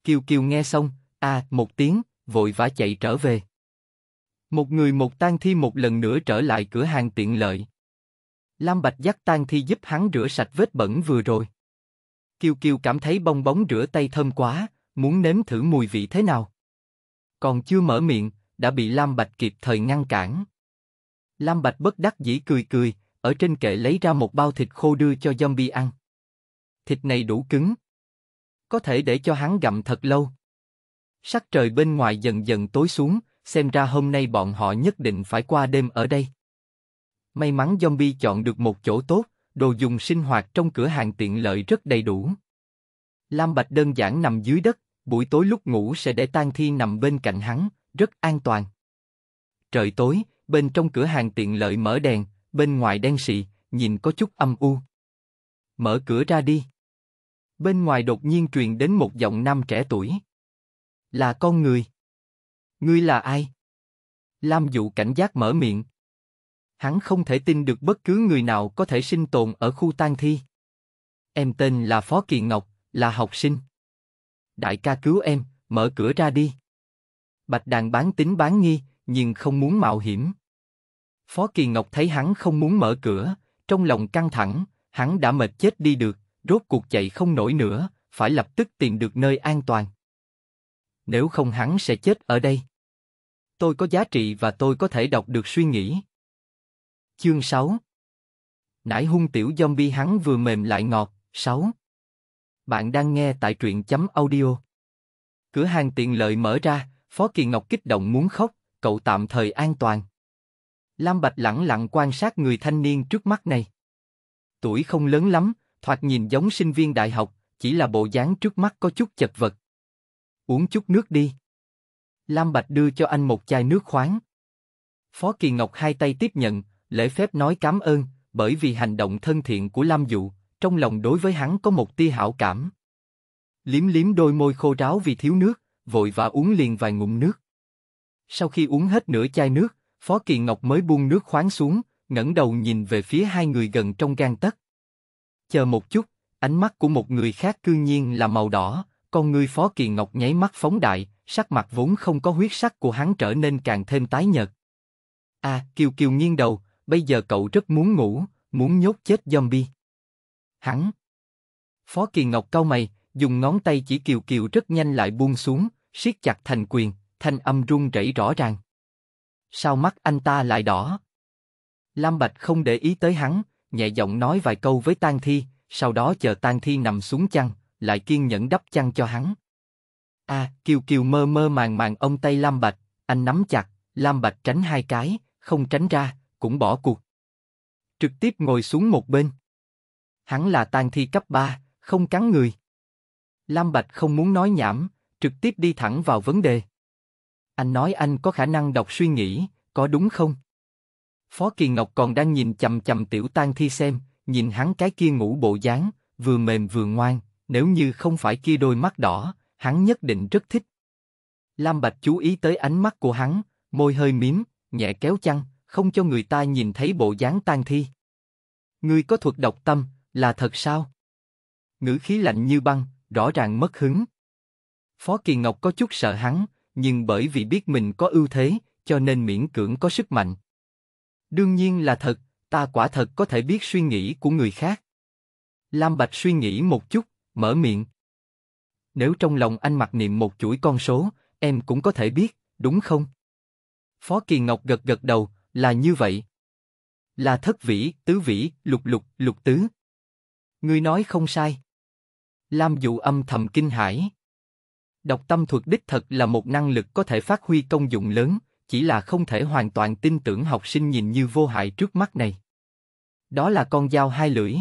Kiều Kiều nghe xong, à, một tiếng, vội vã chạy trở về. Một người một tang thi một lần nữa trở lại cửa hàng tiện lợi. Lam Bạch dắt tang thi giúp hắn rửa sạch vết bẩn vừa rồi. Kiều Kiều cảm thấy bong bóng rửa tay thơm quá, muốn nếm thử mùi vị thế nào. Còn chưa mở miệng, đã bị Lam Bạch kịp thời ngăn cản. Lam Bạch bất đắc dĩ cười cười, ở trên kệ lấy ra một bao thịt khô đưa cho zombie ăn. Thịt này đủ cứng. Có thể để cho hắn gặm thật lâu. Sắc trời bên ngoài dần dần tối xuống, xem ra hôm nay bọn họ nhất định phải qua đêm ở đây. May mắn zombie chọn được một chỗ tốt, đồ dùng sinh hoạt trong cửa hàng tiện lợi rất đầy đủ. Lam Bạch đơn giản nằm dưới đất, buổi tối lúc ngủ sẽ để Tan Thi nằm bên cạnh hắn, rất an toàn. Trời tối, bên trong cửa hàng tiện lợi mở đèn, bên ngoài đen sì, nhìn có chút âm u. Mở cửa ra đi. Bên ngoài đột nhiên truyền đến một giọng nam trẻ tuổi. Là con người. Ngươi là ai? Lam dụ cảnh giác mở miệng. Hắn không thể tin được bất cứ người nào có thể sinh tồn ở khu tang thi. Em tên là Phó Kỳ Ngọc, là học sinh. Đại ca cứu em, mở cửa ra đi. Bạch đàn bán tính bán nghi, nhưng không muốn mạo hiểm. Phó Kỳ Ngọc thấy hắn không muốn mở cửa, trong lòng căng thẳng, hắn đã mệt chết đi được, rốt cuộc chạy không nổi nữa, phải lập tức tìm được nơi an toàn. Nếu không hắn sẽ chết ở đây. Tôi có giá trị và tôi có thể đọc được suy nghĩ. Chương 6 Nãy hung tiểu zombie hắn vừa mềm lại ngọt, 6 Bạn đang nghe tại truyện chấm audio. Cửa hàng tiện lợi mở ra, Phó Kỳ Ngọc kích động muốn khóc, cậu tạm thời an toàn. Lam Bạch lặng lặng quan sát người thanh niên trước mắt này. Tuổi không lớn lắm, thoạt nhìn giống sinh viên đại học, chỉ là bộ dáng trước mắt có chút chật vật. Uống chút nước đi. Lam Bạch đưa cho anh một chai nước khoáng. Phó Kỳ Ngọc hai tay tiếp nhận, lễ phép nói cảm ơn, bởi vì hành động thân thiện của Lam Dụ, trong lòng đối với hắn có một tia hảo cảm. Liếm liếm đôi môi khô ráo vì thiếu nước, vội vã uống liền vài ngụm nước. Sau khi uống hết nửa chai nước, Phó Kỳ Ngọc mới buông nước khoáng xuống, ngẩng đầu nhìn về phía hai người gần trong gan tất. Chờ một chút, ánh mắt của một người khác cư nhiên là màu đỏ, con người Phó Kỳ Ngọc nháy mắt phóng đại, sắc mặt vốn không có huyết sắc của hắn trở nên càng thêm tái nhợt. A, à, Kiều Kiều nghiêng đầu, bây giờ cậu rất muốn ngủ, muốn nhốt chết zombie. Hắn. Phó Kỳ Ngọc cau mày, dùng ngón tay chỉ Kiều Kiều rất nhanh lại buông xuống, siết chặt thành quyền, thanh âm run rẩy rõ ràng. Sao mắt anh ta lại đỏ? Lam Bạch không để ý tới hắn, nhẹ giọng nói vài câu với Tang Thi, sau đó chờ Tang Thi nằm xuống chăn, lại kiên nhẫn đắp chăn cho hắn. A, à, Kiều Kiều mơ mơ màng màng ông tay Lam Bạch, anh nắm chặt, Lam Bạch tránh hai cái, không tránh ra, cũng bỏ cuộc. Trực tiếp ngồi xuống một bên. Hắn là Tang Thi cấp 3, không cắn người. Lam Bạch không muốn nói nhảm, trực tiếp đi thẳng vào vấn đề. Anh nói anh có khả năng đọc suy nghĩ, có đúng không? Phó Kỳ Ngọc còn đang nhìn chầm chầm tiểu tang thi xem, nhìn hắn cái kia ngủ bộ dáng, vừa mềm vừa ngoan, nếu như không phải kia đôi mắt đỏ, hắn nhất định rất thích. Lam Bạch chú ý tới ánh mắt của hắn, môi hơi mím, nhẹ kéo chăn, không cho người ta nhìn thấy bộ dáng tang thi. Ngươi có thuật độc tâm, là thật sao? Ngữ khí lạnh như băng, rõ ràng mất hứng. Phó Kỳ Ngọc có chút sợ hắn, nhưng bởi vì biết mình có ưu thế, cho nên miễn cưỡng có sức mạnh. Đương nhiên là thật, ta quả thật có thể biết suy nghĩ của người khác. Lam Bạch suy nghĩ một chút, mở miệng. Nếu trong lòng anh mặc niệm một chuỗi con số, em cũng có thể biết, đúng không? Phó Kỳ Ngọc gật gật đầu, là như vậy. Là thất vĩ, tứ vĩ, lục lục, lục tứ. người nói không sai. Lam dụ âm thầm kinh hãi. Đọc tâm thuật đích thật là một năng lực có thể phát huy công dụng lớn, chỉ là không thể hoàn toàn tin tưởng học sinh nhìn như vô hại trước mắt này. Đó là con dao hai lưỡi.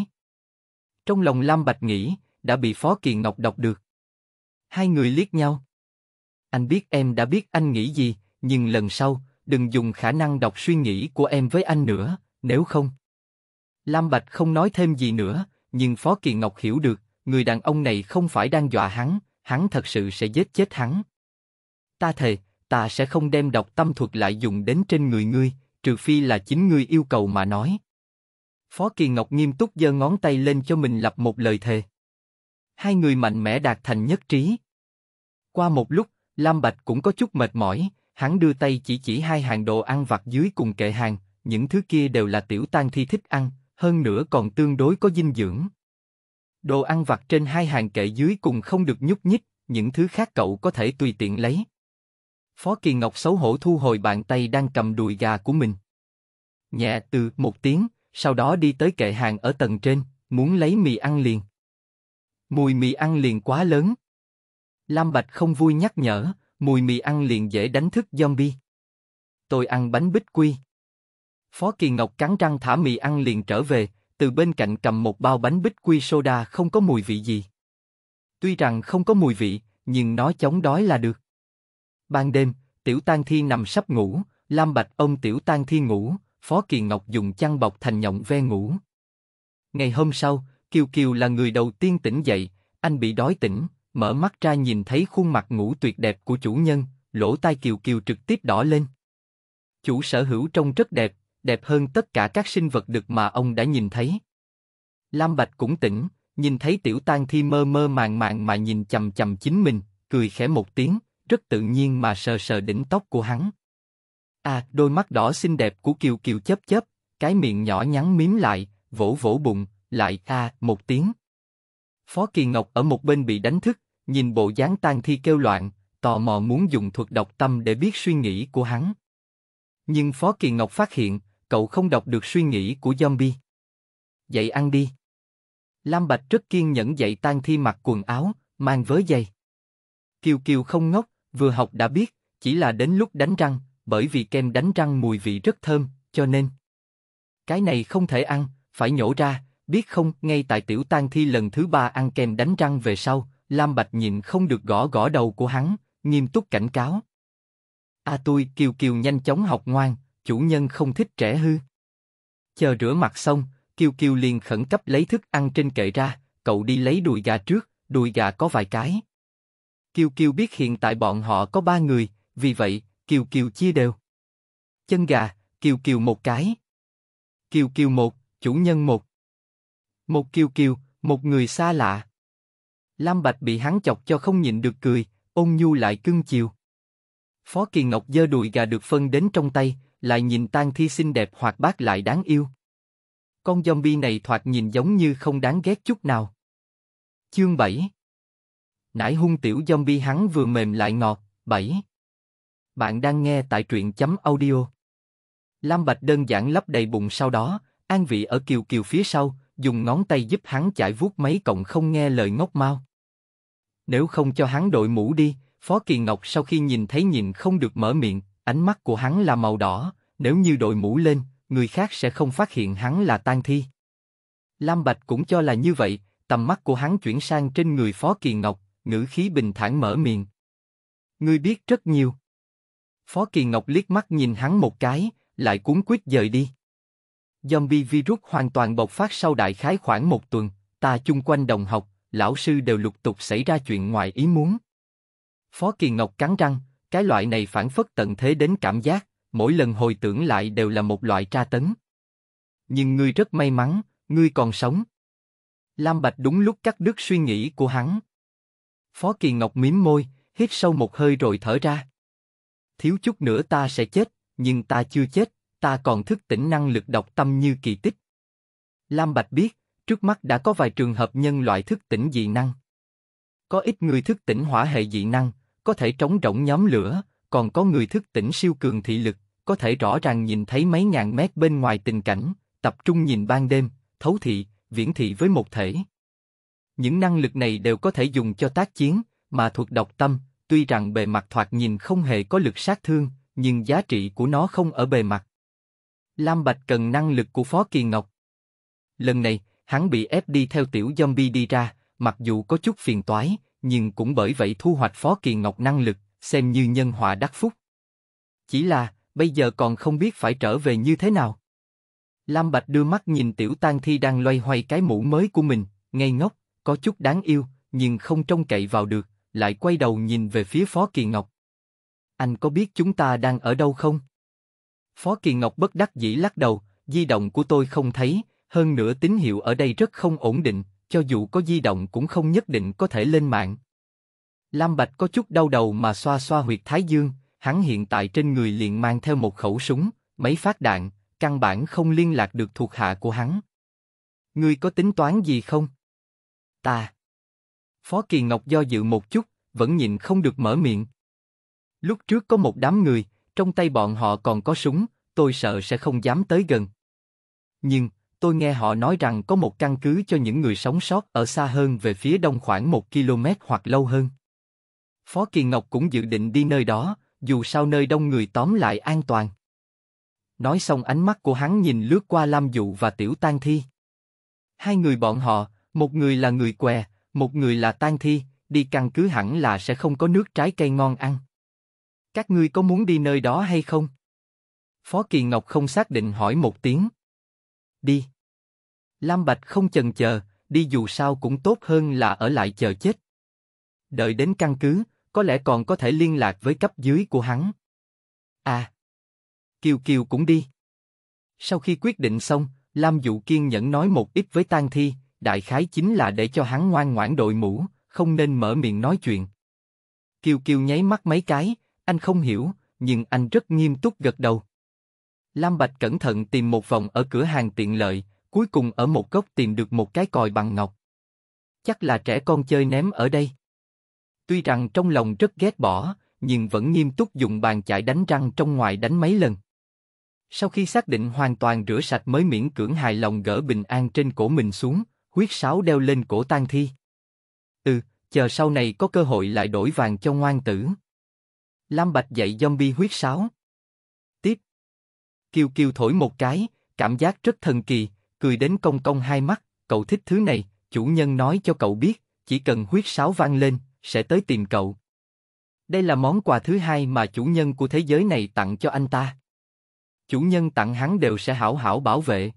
Trong lòng Lam Bạch nghĩ, đã bị Phó Kiền Ngọc đọc được. Hai người liếc nhau. Anh biết em đã biết anh nghĩ gì, nhưng lần sau, đừng dùng khả năng đọc suy nghĩ của em với anh nữa, nếu không. Lam Bạch không nói thêm gì nữa, nhưng Phó Kiền Ngọc hiểu được, người đàn ông này không phải đang dọa hắn, hắn thật sự sẽ giết chết hắn. Ta thề, ta sẽ không đem độc tâm thuật lại dùng đến trên người ngươi, trừ phi là chính ngươi yêu cầu mà nói. Phó Kỳ Ngọc nghiêm túc giơ ngón tay lên cho mình lập một lời thề. Hai người mạnh mẽ đạt thành nhất trí. Qua một lúc, Lam Bạch cũng có chút mệt mỏi, hắn đưa tay chỉ chỉ hai hàng đồ ăn vặt dưới cùng kệ hàng, những thứ kia đều là tiểu tang thi thích ăn, hơn nữa còn tương đối có dinh dưỡng. Đồ ăn vặt trên hai hàng kệ dưới cùng không được nhúc nhích, những thứ khác cậu có thể tùy tiện lấy. Phó Kỳ Ngọc xấu hổ thu hồi bàn tay đang cầm đùi gà của mình. Nhẹ từ một tiếng, sau đó đi tới kệ hàng ở tầng trên, muốn lấy mì ăn liền. Mùi mì ăn liền quá lớn. Lam Bạch không vui nhắc nhở, mùi mì ăn liền dễ đánh thức zombie. Tôi ăn bánh bích quy. Phó Kỳ Ngọc cắn răng thả mì ăn liền trở về, từ bên cạnh cầm một bao bánh bích quy soda không có mùi vị gì. Tuy rằng không có mùi vị, nhưng nó chống đói là được. Ban đêm, Tiểu Tang Thi nằm sắp ngủ, Lam Bạch ông Tiểu Tang Thi ngủ, Phó Kỳ Ngọc dùng chăn bọc thành nhộng ve ngủ. Ngày hôm sau, Kiều Kiều là người đầu tiên tỉnh dậy, anh bị đói tỉnh, mở mắt ra nhìn thấy khuôn mặt ngủ tuyệt đẹp của chủ nhân, lỗ tai Kiều Kiều trực tiếp đỏ lên. Chủ sở hữu trông rất đẹp, đẹp hơn tất cả các sinh vật được mà ông đã nhìn thấy. Lam Bạch cũng tỉnh, nhìn thấy Tiểu Tang Thi mơ mơ màng màng mà nhìn chằm chằm chính mình, cười khẽ một tiếng, rất tự nhiên mà sờ sờ đỉnh tóc của hắn. À, đôi mắt đỏ xinh đẹp của Kiều Kiều chớp chớp, cái miệng nhỏ nhắn mím lại, vỗ vỗ bụng, lại a à, một tiếng. Phó Kỳ Ngọc ở một bên bị đánh thức, nhìn bộ dáng Tang Thi kêu loạn, tò mò muốn dùng thuật độc tâm để biết suy nghĩ của hắn. Nhưng Phó Kỳ Ngọc phát hiện, cậu không đọc được suy nghĩ của zombie. Dậy ăn đi. Lam Bạch rất kiên nhẫn dậy tan thi mặc quần áo, mang vớ giày. Kiều Kiều không ngốc, vừa học đã biết, chỉ là đến lúc đánh răng, bởi vì kem đánh răng mùi vị rất thơm, cho nên. Cái này không thể ăn, phải nhổ ra, biết không, ngay tại tiểu tan thi lần thứ ba ăn kem đánh răng về sau, Lam Bạch nhịn không được gõ gõ đầu của hắn, nghiêm túc cảnh cáo. A à tôi Kiều Kiều nhanh chóng học ngoan, chủ nhân không thích trẻ hư. Chờ rửa mặt xong, Kiều Kiều liền khẩn cấp lấy thức ăn trên kệ ra, cậu đi lấy đùi gà trước, đùi gà có vài cái. Kiều Kiều biết hiện tại bọn họ có ba người, vì vậy, Kiều Kiều chia đều. Chân gà, Kiều Kiều một cái. Kiều Kiều một, chủ nhân một. Một Kiều Kiều, một người xa lạ. Lam Bạch bị hắn chọc cho không nhịn được cười, ôn nhu lại cưng chiều. Phó Kiền Ngọc dơ đùi gà được phân đến trong tay, lại nhìn tang thi xinh đẹp hoặc bác lại đáng yêu. Con zombie này thoạt nhìn giống như không đáng ghét chút nào. Chương 7 Nãy hung tiểu zombie hắn vừa mềm lại ngọt, 7 Bạn đang nghe tại truyện chấm audio. Lam Bạch đơn giản lấp đầy bụng sau đó, an vị ở kiều kiều phía sau, dùng ngón tay giúp hắn chải vuốt mấy cộng không nghe lời ngốc mau. Nếu không cho hắn đội mũ đi, Phó Kỳ Ngọc sau khi nhìn thấy nhìn không được mở miệng, Ánh mắt của hắn là màu đỏ, nếu như đội mũ lên, người khác sẽ không phát hiện hắn là tang thi. Lam Bạch cũng cho là như vậy, tầm mắt của hắn chuyển sang trên người Phó Kỳ Ngọc, ngữ khí bình thản mở miệng. Ngươi biết rất nhiều. Phó Kỳ Ngọc liếc mắt nhìn hắn một cái, lại cuốn quyết dời đi. Zombie virus hoàn toàn bộc phát sau đại khái khoảng một tuần, ta chung quanh đồng học, lão sư đều lục tục xảy ra chuyện ngoài ý muốn. Phó Kỳ Ngọc cắn răng, cái loại này phản phất tận thế đến cảm giác, mỗi lần hồi tưởng lại đều là một loại tra tấn. Nhưng ngươi rất may mắn, ngươi còn sống. Lam Bạch đúng lúc cắt đứt suy nghĩ của hắn. Phó Kỳ Ngọc mím môi, hít sâu một hơi rồi thở ra. Thiếu chút nữa ta sẽ chết, nhưng ta chưa chết, ta còn thức tỉnh năng lực đọc tâm như kỳ tích. Lam Bạch biết, trước mắt đã có vài trường hợp nhân loại thức tỉnh dị năng. Có ít người thức tỉnh hỏa hệ dị năng, có thể trống rỗng nhóm lửa, còn có người thức tỉnh siêu cường thị lực, có thể rõ ràng nhìn thấy mấy ngàn mét bên ngoài tình cảnh, tập trung nhìn ban đêm, thấu thị, viễn thị với một thể. Những năng lực này đều có thể dùng cho tác chiến, mà thuộc độc tâm, tuy rằng bề mặt thoạt nhìn không hề có lực sát thương, nhưng giá trị của nó không ở bề mặt. Lam Bạch cần năng lực của Phó Kỳ Ngọc. Lần này, hắn bị ép đi theo tiểu zombie đi ra, mặc dù có chút phiền toái, nhưng cũng bởi vậy thu hoạch Phó kỳ Ngọc năng lực, xem như nhân họa đắc phúc. Chỉ là, bây giờ còn không biết phải trở về như thế nào. Lam Bạch đưa mắt nhìn Tiểu Tang Thi đang loay hoay cái mũ mới của mình, ngây ngốc, có chút đáng yêu, nhưng không trông cậy vào được, lại quay đầu nhìn về phía Phó kỳ Ngọc. Anh có biết chúng ta đang ở đâu không? Phó kỳ Ngọc bất đắc dĩ lắc đầu, di động của tôi không thấy, hơn nữa tín hiệu ở đây rất không ổn định, cho dù có di động cũng không nhất định có thể lên mạng. Lam Bạch có chút đau đầu mà xoa xoa huyệt thái dương, hắn hiện tại trên người liền mang theo một khẩu súng, mấy phát đạn, căn bản không liên lạc được thuộc hạ của hắn. Ngươi có tính toán gì không? Ta. Phó Kỳ Ngọc do dự một chút, vẫn nhịn không được mở miệng. Lúc trước có một đám người, trong tay bọn họ còn có súng, tôi sợ sẽ không dám tới gần. Nhưng, tôi nghe họ nói rằng có một căn cứ cho những người sống sót ở xa hơn về phía đông khoảng một km hoặc lâu hơn. Phó Kỳ Ngọc cũng dự định đi nơi đó, dù sao nơi đông người tóm lại an toàn. Nói xong ánh mắt của hắn nhìn lướt qua Lam Dụ và Tiểu Tan Thi. Hai người bọn họ, một người là người què, một người là Tan Thi, đi căn cứ hẳn là sẽ không có nước trái cây ngon ăn. Các ngươi có muốn đi nơi đó hay không? Phó Kỳ Ngọc không xác định hỏi một tiếng. Đi. Lam Bạch không chần chờ, đi dù sao cũng tốt hơn là ở lại chờ chết. Đợi đến căn cứ, có lẽ còn có thể liên lạc với cấp dưới của hắn. À, Kiều Kiều cũng đi. Sau khi quyết định xong, Lam Dụ kiên nhẫn nói một ít với Tang Thi, đại khái chính là để cho hắn ngoan ngoãn đội mũ, không nên mở miệng nói chuyện. Kiều Kiều nháy mắt mấy cái, anh không hiểu, nhưng anh rất nghiêm túc gật đầu. Lam Bạch cẩn thận tìm một vòng ở cửa hàng tiện lợi, cuối cùng ở một góc tìm được một cái còi bằng ngọc. Chắc là trẻ con chơi ném ở đây. Tuy rằng trong lòng rất ghét bỏ, nhưng vẫn nghiêm túc dùng bàn chải đánh răng trong ngoài đánh mấy lần. Sau khi xác định hoàn toàn rửa sạch mới miễn cưỡng hài lòng gỡ bình an trên cổ mình xuống, huyết sáo đeo lên cổ tang thi. Ừ, chờ sau này có cơ hội lại đổi vàng cho ngoan tử. Lam Bạch dạy zombie huyết sáo. Tiếp. Kiều Kiều thổi một cái, cảm giác rất thần kỳ, cười đến công công hai mắt, cậu thích thứ này, chủ nhân nói cho cậu biết, chỉ cần huyết sáo vang lên, sẽ tới tìm cậu. Đây là món quà thứ hai mà chủ nhân của thế giới này tặng cho anh ta. Chủ nhân tặng hắn đều sẽ hảo hảo bảo vệ.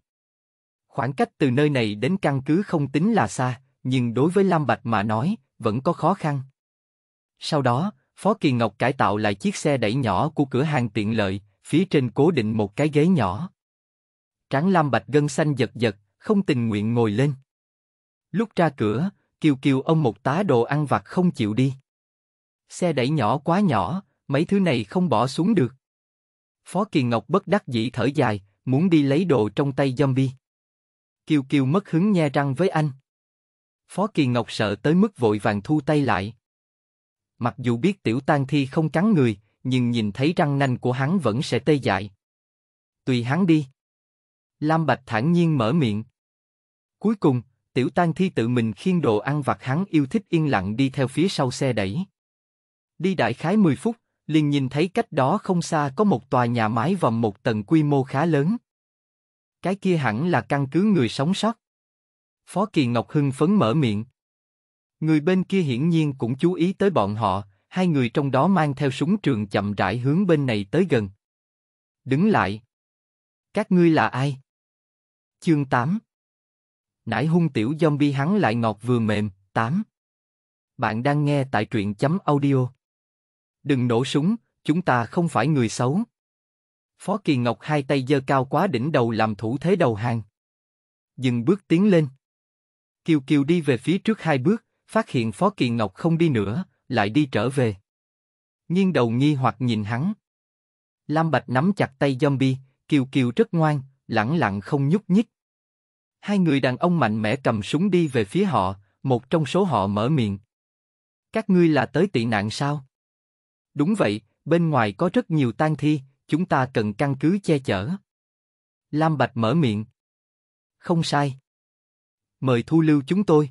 Khoảng cách từ nơi này đến căn cứ không tính là xa, nhưng đối với Lam Bạch mà nói, vẫn có khó khăn. Sau đó, Phó Kỳ Ngọc cải tạo lại chiếc xe đẩy nhỏ của cửa hàng tiện lợi, phía trên cố định một cái ghế nhỏ. Tráng lam bạch gân xanh giật giật, không tình nguyện ngồi lên. Lúc ra cửa, Kiều Kiều ông một tá đồ ăn vặt không chịu đi. Xe đẩy nhỏ quá nhỏ, mấy thứ này không bỏ xuống được. Phó Kỳ Ngọc bất đắc dĩ thở dài, muốn đi lấy đồ trong tay zombie. Kiều Kiều mất hứng nhe răng với anh. Phó Kỳ Ngọc sợ tới mức vội vàng thu tay lại. Mặc dù biết tiểu tang thi không cắn người, nhưng nhìn thấy răng nanh của hắn vẫn sẽ tê dại. Tùy hắn đi. Lam Bạch thản nhiên mở miệng. Cuối cùng, Tiểu Tang Thi tự mình khiên đồ ăn vặt hắn yêu thích yên lặng đi theo phía sau xe đẩy. Đi đại khái 10 phút, liền nhìn thấy cách đó không xa có một tòa nhà mái vòm một tầng quy mô khá lớn. Cái kia hẳn là căn cứ người sống sót. Phó Kỳ Ngọc Hưng phấn mở miệng. Người bên kia hiển nhiên cũng chú ý tới bọn họ, hai người trong đó mang theo súng trường chậm rãi hướng bên này tới gần. Đứng lại. Các ngươi là ai? Chương 8 Nải hung tiểu zombie hắn lại ngọt vừa mềm, 8 Bạn đang nghe tại truyện chấm audio Đừng nổ súng, chúng ta không phải người xấu. Phó Kỳ Ngọc hai tay giơ cao quá đỉnh đầu làm thủ thế đầu hàng. Dừng bước tiến lên. Kiều Kiều đi về phía trước hai bước, phát hiện Phó Kỳ Ngọc không đi nữa, lại đi trở về. Nghiêng đầu nghi hoặc nhìn hắn. Lam Bạch nắm chặt tay zombie, Kiều Kiều rất ngoan, lẳng lặng không nhúc nhích. Hai người đàn ông mạnh mẽ cầm súng đi về phía họ, một trong số họ mở miệng. Các ngươi là tới tị nạn sao? Đúng vậy, bên ngoài có rất nhiều tang thi, chúng ta cần căn cứ che chở. Lam Bạch mở miệng. Không sai. Mời thu lưu chúng tôi.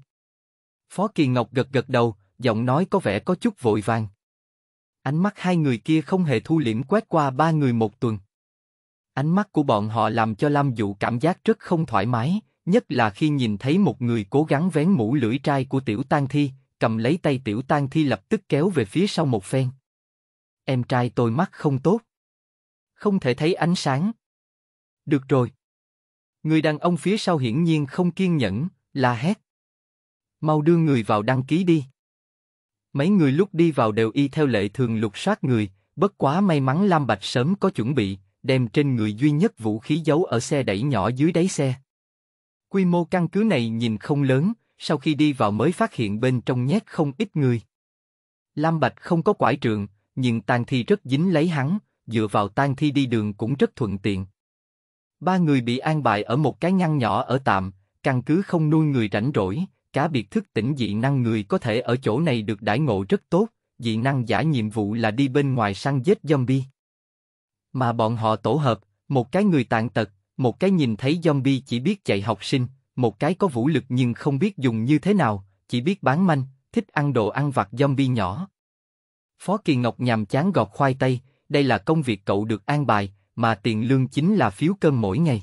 Phó Kỳ Ngọc gật gật đầu, giọng nói có vẻ có chút vội vàng. Ánh mắt hai người kia không hề thu liễm quét qua ba người một tuần. Ánh mắt của bọn họ làm cho Lam Dụ cảm giác rất không thoải mái, nhất là khi nhìn thấy một người cố gắng vén mũ lưỡi trai của Tiểu Tang Thi, cầm lấy tay Tiểu Tang Thi lập tức kéo về phía sau một phen. Em trai tôi mắt không tốt. Không thể thấy ánh sáng. Được rồi. Người đàn ông phía sau hiển nhiên không kiên nhẫn, la hét. Mau đưa người vào đăng ký đi. Mấy người lúc đi vào đều y theo lệ thường lục soát người, bất quá may mắn Lam Bạch sớm có chuẩn bị, đem trên người duy nhất vũ khí giấu ở xe đẩy nhỏ dưới đáy xe. Quy mô căn cứ này nhìn không lớn, sau khi đi vào mới phát hiện bên trong nhét không ít người. Lam Bạch không có quải trường, nhưng tang thi rất dính lấy hắn, dựa vào tang thi đi đường cũng rất thuận tiện. Ba người bị an bài ở một cái ngăn nhỏ ở tạm, căn cứ không nuôi người rảnh rỗi, cá biệt thức tỉnh dị năng người có thể ở chỗ này được đãi ngộ rất tốt, dị năng giả nhiệm vụ là đi bên ngoài săn giết zombie mà bọn họ tổ hợp, một cái người tàn tật, một cái nhìn thấy zombie chỉ biết chạy học sinh, một cái có vũ lực nhưng không biết dùng như thế nào, chỉ biết bán manh, thích ăn đồ ăn vặt zombie nhỏ. Phó Kỳ Ngọc nhàm chán gọt khoai tây, đây là công việc cậu được an bài, mà tiền lương chính là phiếu cơm mỗi ngày.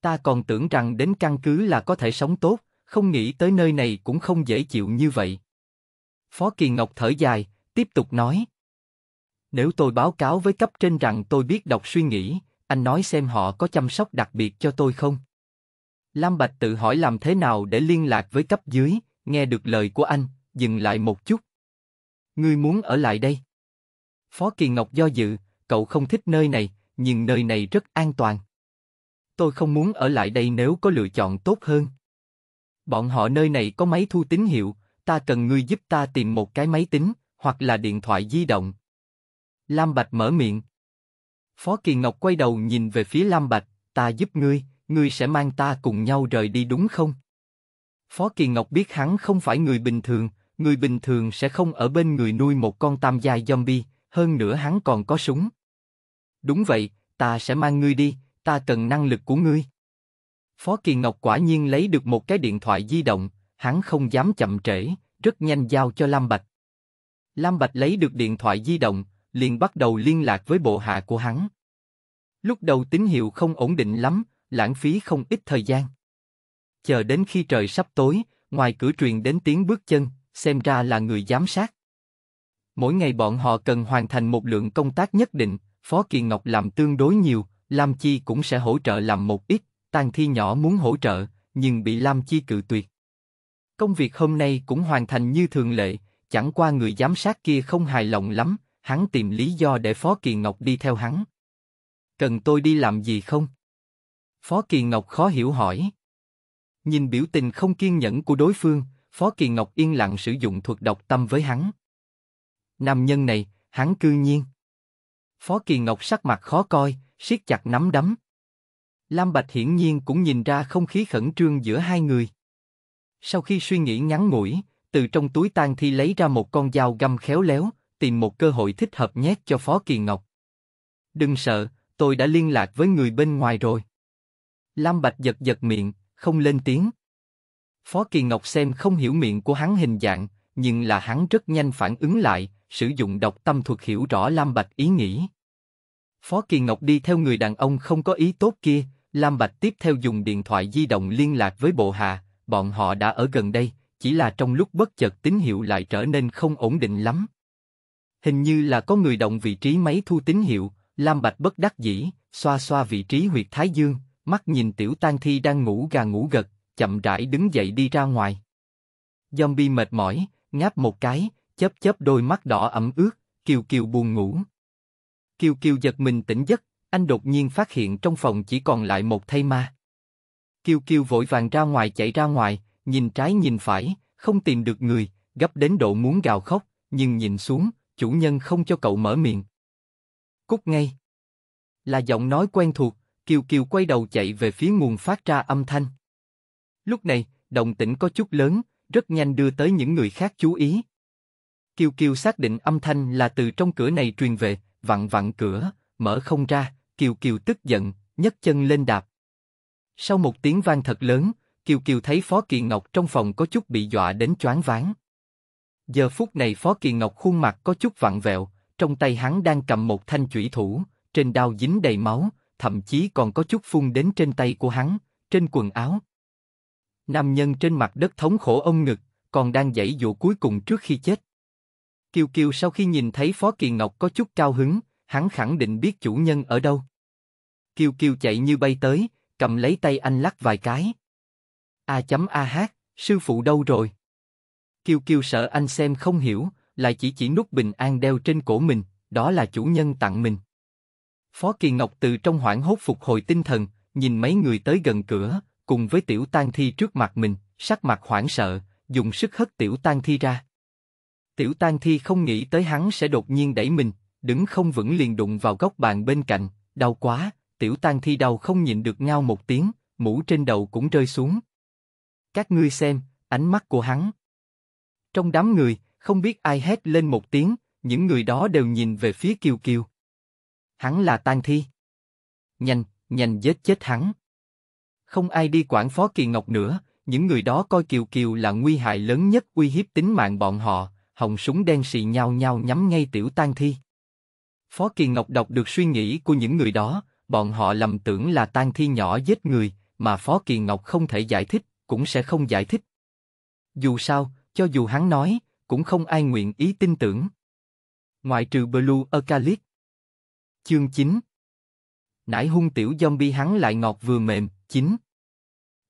Ta còn tưởng rằng đến căn cứ là có thể sống tốt, không nghĩ tới nơi này cũng không dễ chịu như vậy. Phó Kỳ Ngọc thở dài, tiếp tục nói. Nếu tôi báo cáo với cấp trên rằng tôi biết đọc suy nghĩ, anh nói xem họ có chăm sóc đặc biệt cho tôi không? Lam Bạch tự hỏi làm thế nào để liên lạc với cấp dưới, nghe được lời của anh, dừng lại một chút. Ngươi muốn ở lại đây? Phó Kỳ Ngọc do dự, cậu không thích nơi này, nhưng nơi này rất an toàn. Tôi không muốn ở lại đây nếu có lựa chọn tốt hơn. Bọn họ nơi này có máy thu tín hiệu, ta cần ngươi giúp ta tìm một cái máy tính, hoặc là điện thoại di động, Lam Bạch mở miệng. Phó Kỳ Ngọc quay đầu nhìn về phía Lam Bạch, ta giúp ngươi, ngươi sẽ mang ta cùng nhau rời đi đúng không? Phó Kỳ Ngọc biết hắn không phải người bình thường, người bình thường sẽ không ở bên người nuôi một con tam giai zombie, hơn nữa hắn còn có súng. Đúng vậy, ta sẽ mang ngươi đi, ta cần năng lực của ngươi. Phó Kỳ Ngọc quả nhiên lấy được một cái điện thoại di động, hắn không dám chậm trễ, rất nhanh giao cho Lam Bạch. Lam Bạch lấy được điện thoại di động, liền bắt đầu liên lạc với bộ hạ của hắn. Lúc đầu tín hiệu không ổn định lắm, lãng phí không ít thời gian. Chờ đến khi trời sắp tối, ngoài cửa truyền đến tiếng bước chân, xem ra là người giám sát. Mỗi ngày bọn họ cần hoàn thành một lượng công tác nhất định, Phó Kỳ Ngọc làm tương đối nhiều, Lam Chi cũng sẽ hỗ trợ làm một ít, Tang Thi nhỏ muốn hỗ trợ, nhưng bị Lam Chi cự tuyệt. Công việc hôm nay cũng hoàn thành như thường lệ, chẳng qua người giám sát kia không hài lòng lắm, hắn tìm lý do để Phó Kỳ Ngọc đi theo hắn. Cần tôi đi làm gì không? Phó Kỳ Ngọc khó hiểu hỏi. Nhìn biểu tình không kiên nhẫn của đối phương, Phó Kỳ Ngọc yên lặng sử dụng thuật độc tâm với hắn. Nam nhân này, hắn cư nhiên. Phó Kỳ Ngọc sắc mặt khó coi, siết chặt nắm đấm. Lam Bạch hiển nhiên cũng nhìn ra không khí khẩn trương giữa hai người. Sau khi suy nghĩ ngắn ngủi, từ trong túi tang thi lấy ra một con dao găm khéo léo, tìm một cơ hội thích hợp nhét cho Phó kỳ Ngọc. Đừng sợ, tôi đã liên lạc với người bên ngoài rồi. Lam Bạch giật giật miệng, không lên tiếng. Phó kỳ Ngọc xem không hiểu miệng của hắn hình dạng, nhưng là hắn rất nhanh phản ứng lại, sử dụng độc tâm thuật hiểu rõ Lam Bạch ý nghĩ. Phó kỳ Ngọc đi theo người đàn ông không có ý tốt kia, Lam Bạch tiếp theo dùng điện thoại di động liên lạc với bộ hạ, bọn họ đã ở gần đây, chỉ là trong lúc bất chợt tín hiệu lại trở nên không ổn định lắm hình như là có người động vị trí máy thu tín hiệu, Lam Bạch bất đắc dĩ, xoa xoa vị trí huyệt thái dương, mắt nhìn tiểu tang thi đang ngủ gà ngủ gật, chậm rãi đứng dậy đi ra ngoài. Zombie mệt mỏi, ngáp một cái, chớp chớp đôi mắt đỏ ẩm ướt, Kiều Kiều buồn ngủ. Kiều Kiều giật mình tỉnh giấc, anh đột nhiên phát hiện trong phòng chỉ còn lại một thây ma. Kiều Kiều vội vàng ra ngoài chạy ra ngoài, nhìn trái nhìn phải, không tìm được người, gấp đến độ muốn gào khóc, nhưng nhìn xuống, chủ nhân không cho cậu mở miệng. Cút ngay. Là giọng nói quen thuộc, Kiều Kiều quay đầu chạy về phía nguồn phát ra âm thanh. Lúc này, động tĩnh có chút lớn, rất nhanh đưa tới những người khác chú ý. Kiều Kiều xác định âm thanh là từ trong cửa này truyền về, vặn vặn cửa, mở không ra, Kiều Kiều tức giận, nhấc chân lên đạp. Sau một tiếng vang thật lớn, Kiều Kiều thấy Phó Kỳ Ngọc trong phòng có chút bị dọa đến choáng váng. Giờ phút này Phó Kỳ Ngọc khuôn mặt có chút vặn vẹo, trong tay hắn đang cầm một thanh chủy thủ, trên đao dính đầy máu, thậm chí còn có chút phun đến trên tay của hắn, trên quần áo. Nam nhân trên mặt đất thống khổ ôm ngực, còn đang dãy dụ cuối cùng trước khi chết. Kiều Kiều sau khi nhìn thấy Phó Kỳ Ngọc có chút cao hứng, hắn khẳng định biết chủ nhân ở đâu. Kiều Kiều chạy như bay tới, cầm lấy tay anh lắc vài cái. A chấm A hát, sư phụ đâu rồi? Kiều Kiều sợ anh xem không hiểu, lại chỉ chỉ nút bình an đeo trên cổ mình, đó là chủ nhân tặng mình. Phó Kỳ Ngọc từ trong hoảng hốt phục hồi tinh thần, nhìn mấy người tới gần cửa, cùng với Tiểu Tan Thi trước mặt mình, sắc mặt hoảng sợ, dùng sức hất Tiểu Tan Thi ra. Tiểu Tan Thi không nghĩ tới hắn sẽ đột nhiên đẩy mình, đứng không vững liền đụng vào góc bàn bên cạnh, đau quá, Tiểu Tan Thi đau không nhịn được ngao một tiếng, mũ trên đầu cũng rơi xuống. Các ngươi xem, ánh mắt của hắn, trong đám người, không biết ai hét lên một tiếng, những người đó đều nhìn về phía Kiều Kiều. Hắn là Tang Thi. Nhanh, nhanh giết chết hắn. Không ai đi quản Phó Kỳ Ngọc nữa, những người đó coi Kiều Kiều là nguy hại lớn nhất uy hiếp tính mạng bọn họ, hồng súng đen xì nhau nhau nhắm ngay tiểu Tang Thi. Phó Kỳ Ngọc đọc được suy nghĩ của những người đó, bọn họ lầm tưởng là Tang Thi nhỏ giết người, mà Phó Kỳ Ngọc không thể giải thích, cũng sẽ không giải thích. Dù sao, cho dù hắn nói, cũng không ai nguyện ý tin tưởng. Ngoại trừ Blue Eucalypt. Chương 9 Nải hung tiểu zombie hắn lại ngọt vừa mềm, 9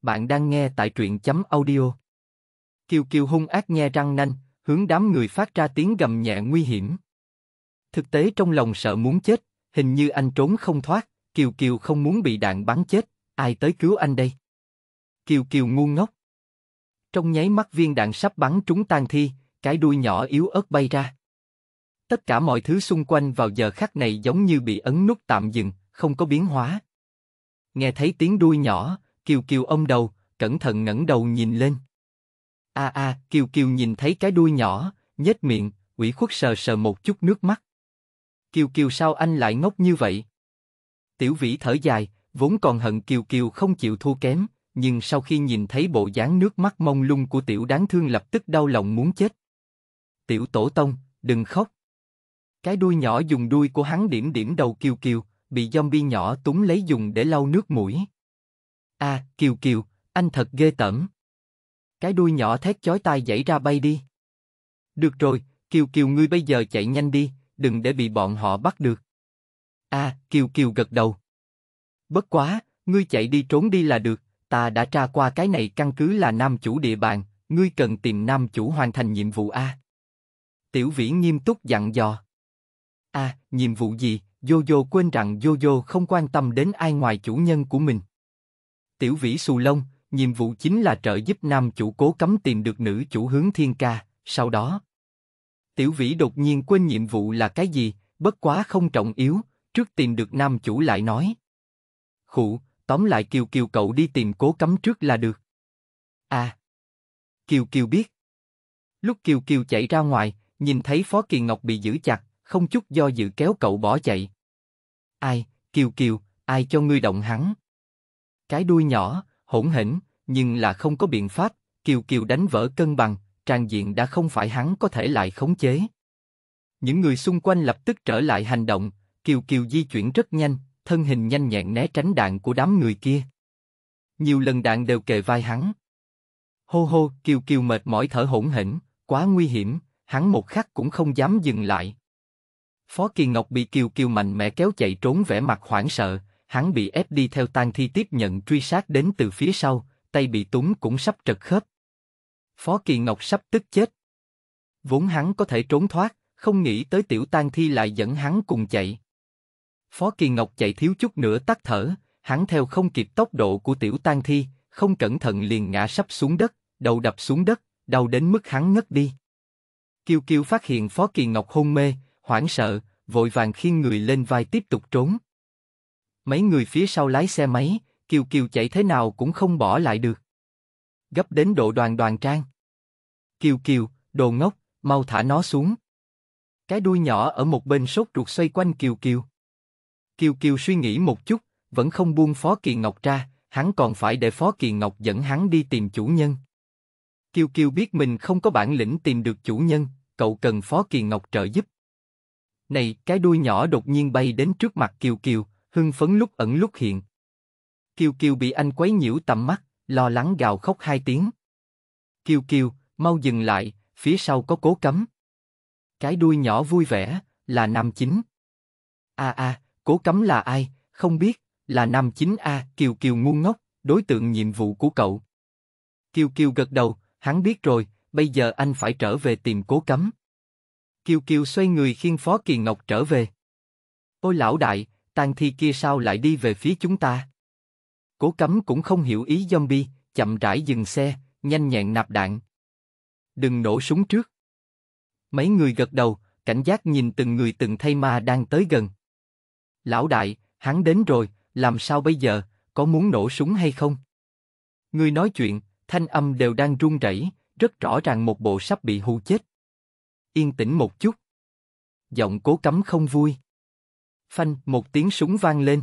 Bạn đang nghe tại truyện chấm audio. Kiều Kiều hung ác nghe răng nanh, hướng đám người phát ra tiếng gầm nhẹ nguy hiểm. Thực tế trong lòng sợ muốn chết, hình như anh trốn không thoát, Kiều Kiều không muốn bị đạn bắn chết, ai tới cứu anh đây? Kiều Kiều ngu ngốc. Trong nháy mắt viên đạn sắp bắn trúng tang thi, cái đuôi nhỏ yếu ớt bay ra. Tất cả mọi thứ xung quanh vào giờ khắc này giống như bị ấn nút tạm dừng, không có biến hóa. Nghe thấy tiếng đuôi nhỏ, Kiều Kiều ông đầu, cẩn thận ngẩng đầu nhìn lên. A a, Kiều Kiều nhìn thấy cái đuôi nhỏ, nhếch miệng, ủy khuất sờ sờ một chút nước mắt. Kiều Kiều sao anh lại ngốc như vậy? Tiểu Vĩ thở dài, vốn còn hận Kiều Kiều không chịu thua kém, nhưng sau khi nhìn thấy bộ dáng nước mắt mông lung của tiểu đáng thương lập tức đau lòng muốn chết. Tiểu tổ tông, đừng khóc. Cái đuôi nhỏ dùng đuôi của hắn điểm điểm đầu kiều kiều, bị zombie nhỏ túm lấy dùng để lau nước mũi. A, à, kiều kiều, anh thật ghê tởm. Cái đuôi nhỏ thét chói tai dãy ra bay đi. Được rồi, kiều kiều ngươi bây giờ chạy nhanh đi, đừng để bị bọn họ bắt được. A, à, kiều kiều gật đầu. Bất quá, ngươi chạy đi trốn đi là được, ta đã tra qua cái này căn cứ là nam chủ địa bàn, ngươi cần tìm nam chủ hoàn thành nhiệm vụ A. Tiểu vĩ nghiêm túc dặn dò. A, nhiệm vụ gì? Jojo quên rằng Jojo không quan tâm đến ai ngoài chủ nhân của mình. Tiểu vĩ xù lông, nhiệm vụ chính là trợ giúp nam chủ cố cấm tìm được nữ chủ hướng thiên ca, sau đó. Tiểu vĩ đột nhiên quên nhiệm vụ là cái gì, bất quá không trọng yếu, trước tìm được nam chủ lại nói. khủ Tóm lại Kiều Kiều cậu đi tìm cố cấm trước là được. À. Kiều Kiều biết. Lúc Kiều Kiều chạy ra ngoài, nhìn thấy Phó kỳ Ngọc bị giữ chặt, không chút do dự kéo cậu bỏ chạy. Ai, Kiều Kiều, ai cho ngươi động hắn? Cái đuôi nhỏ, hỗn hỉnh, nhưng là không có biện pháp, Kiều Kiều đánh vỡ cân bằng, tràn diện đã không phải hắn có thể lại khống chế. Những người xung quanh lập tức trở lại hành động, Kiều Kiều di chuyển rất nhanh, thân hình nhanh nhẹn né tránh đạn của đám người kia. Nhiều lần đạn đều kề vai hắn. Hô hô, Kiều Kiều mệt mỏi thở hổn hển, quá nguy hiểm, hắn một khắc cũng không dám dừng lại. Phó Kỳ Ngọc bị Kiều Kiều mạnh mẽ kéo chạy trốn vẻ mặt hoảng sợ, hắn bị ép đi theo tang thi tiếp nhận truy sát đến từ phía sau, tay bị túng cũng sắp trật khớp. Phó Kỳ Ngọc sắp tức chết. Vốn hắn có thể trốn thoát, không nghĩ tới tiểu tang thi lại dẫn hắn cùng chạy. Phó Kỳ Ngọc chạy thiếu chút nữa tắt thở, hắn theo không kịp tốc độ của tiểu tang thi, không cẩn thận liền ngã sắp xuống đất, đầu đập xuống đất, đau đến mức hắn ngất đi. Kiều Kiều phát hiện Phó Kỳ Ngọc hôn mê, hoảng sợ, vội vàng khiêng người lên vai tiếp tục trốn. Mấy người phía sau lái xe máy, Kiều Kiều chạy thế nào cũng không bỏ lại được. Gấp đến độ đoàn đoàn trang. Kiều Kiều, đồ ngốc, mau thả nó xuống. Cái đuôi nhỏ ở một bên sốt ruột xoay quanh Kiều Kiều. Kiều Kiều suy nghĩ một chút, vẫn không buông Phó Kỳ Ngọc ra, hắn còn phải để Phó Kỳ Ngọc dẫn hắn đi tìm chủ nhân. Kiều Kiều biết mình không có bản lĩnh tìm được chủ nhân, cậu cần Phó Kỳ Ngọc trợ giúp. Này, cái đuôi nhỏ đột nhiên bay đến trước mặt Kiều Kiều, hưng phấn lúc ẩn lúc hiện. Kiều Kiều bị anh quấy nhiễu tầm mắt, lo lắng gào khóc hai tiếng. Kiều Kiều, mau dừng lại, phía sau có cố cấm. Cái đuôi nhỏ vui vẻ, là nam chính. A a, Cố cấm là ai, không biết, là năm chín a Kiều Kiều ngu ngốc, đối tượng nhiệm vụ của cậu. Kiều Kiều gật đầu, hắn biết rồi, bây giờ anh phải trở về tìm cố cấm. Kiều Kiều xoay người khiêng Phó Kỳ Ngọc trở về. Ôi lão đại, tang thi kia sao lại đi về phía chúng ta? Cố cấm cũng không hiểu ý zombie, chậm rãi dừng xe, nhanh nhẹn nạp đạn. Đừng nổ súng trước. Mấy người gật đầu, cảnh giác nhìn từng người từng thây ma đang tới gần lão đại, hắn đến rồi, làm sao bây giờ, có muốn nổ súng hay không? Người nói chuyện, thanh âm đều đang run rẩy, rất rõ ràng một bộ sắp bị hù chết. Yên tĩnh một chút. Giọng cố cấm không vui. Phanh, một tiếng súng vang lên.